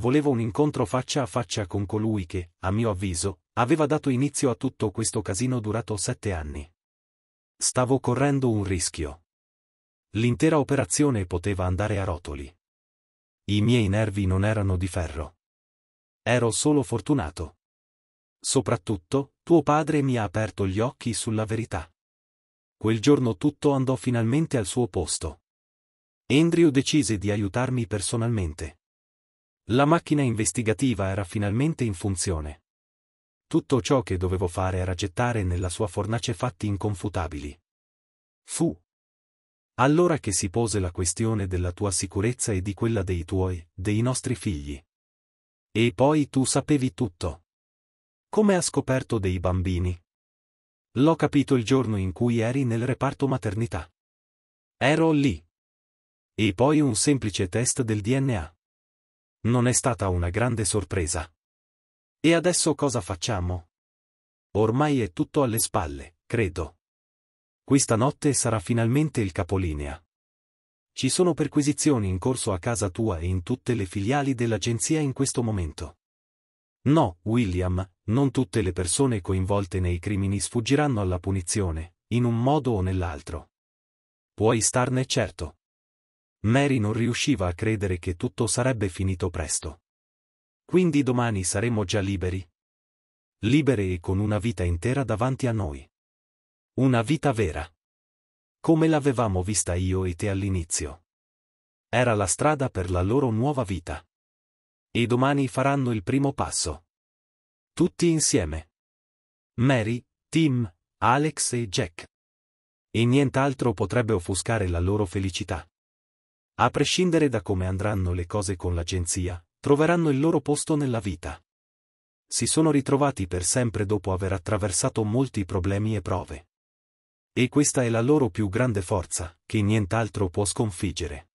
Speaker 1: Volevo un incontro faccia a faccia con colui che, a mio avviso, aveva dato inizio a tutto questo casino durato sette anni. Stavo correndo un rischio. L'intera operazione poteva andare a rotoli. I miei nervi non erano di ferro. Ero solo fortunato. Soprattutto, tuo padre mi ha aperto gli occhi sulla verità. Quel giorno tutto andò finalmente al suo posto. Andrew decise di aiutarmi personalmente. La macchina investigativa era finalmente in funzione. Tutto ciò che dovevo fare era gettare nella sua fornace fatti inconfutabili. Fu. Allora che si pose la questione della tua sicurezza e di quella dei tuoi, dei nostri figli. E poi tu sapevi tutto. Come ha scoperto dei bambini? L'ho capito il giorno in cui eri nel reparto maternità. Ero lì. E poi un semplice test del DNA. Non è stata una grande sorpresa. E adesso cosa facciamo? Ormai è tutto alle spalle, credo. Questa notte sarà finalmente il capolinea. Ci sono perquisizioni in corso a casa tua e in tutte le filiali dell'agenzia in questo momento. No, William, non tutte le persone coinvolte nei crimini sfuggiranno alla punizione, in un modo o nell'altro. Puoi starne certo. Mary non riusciva a credere che tutto sarebbe finito presto. Quindi domani saremo già liberi. Libere e con una vita intera davanti a noi. Una vita vera. Come l'avevamo vista io e te all'inizio. Era la strada per la loro nuova vita. E domani faranno il primo passo. Tutti insieme. Mary, Tim, Alex e Jack. E nient'altro potrebbe offuscare la loro felicità. A prescindere da come andranno le cose con l'agenzia, troveranno il loro posto nella vita. Si sono ritrovati per sempre dopo aver attraversato molti problemi e prove. E questa è la loro più grande forza, che nient'altro può sconfiggere.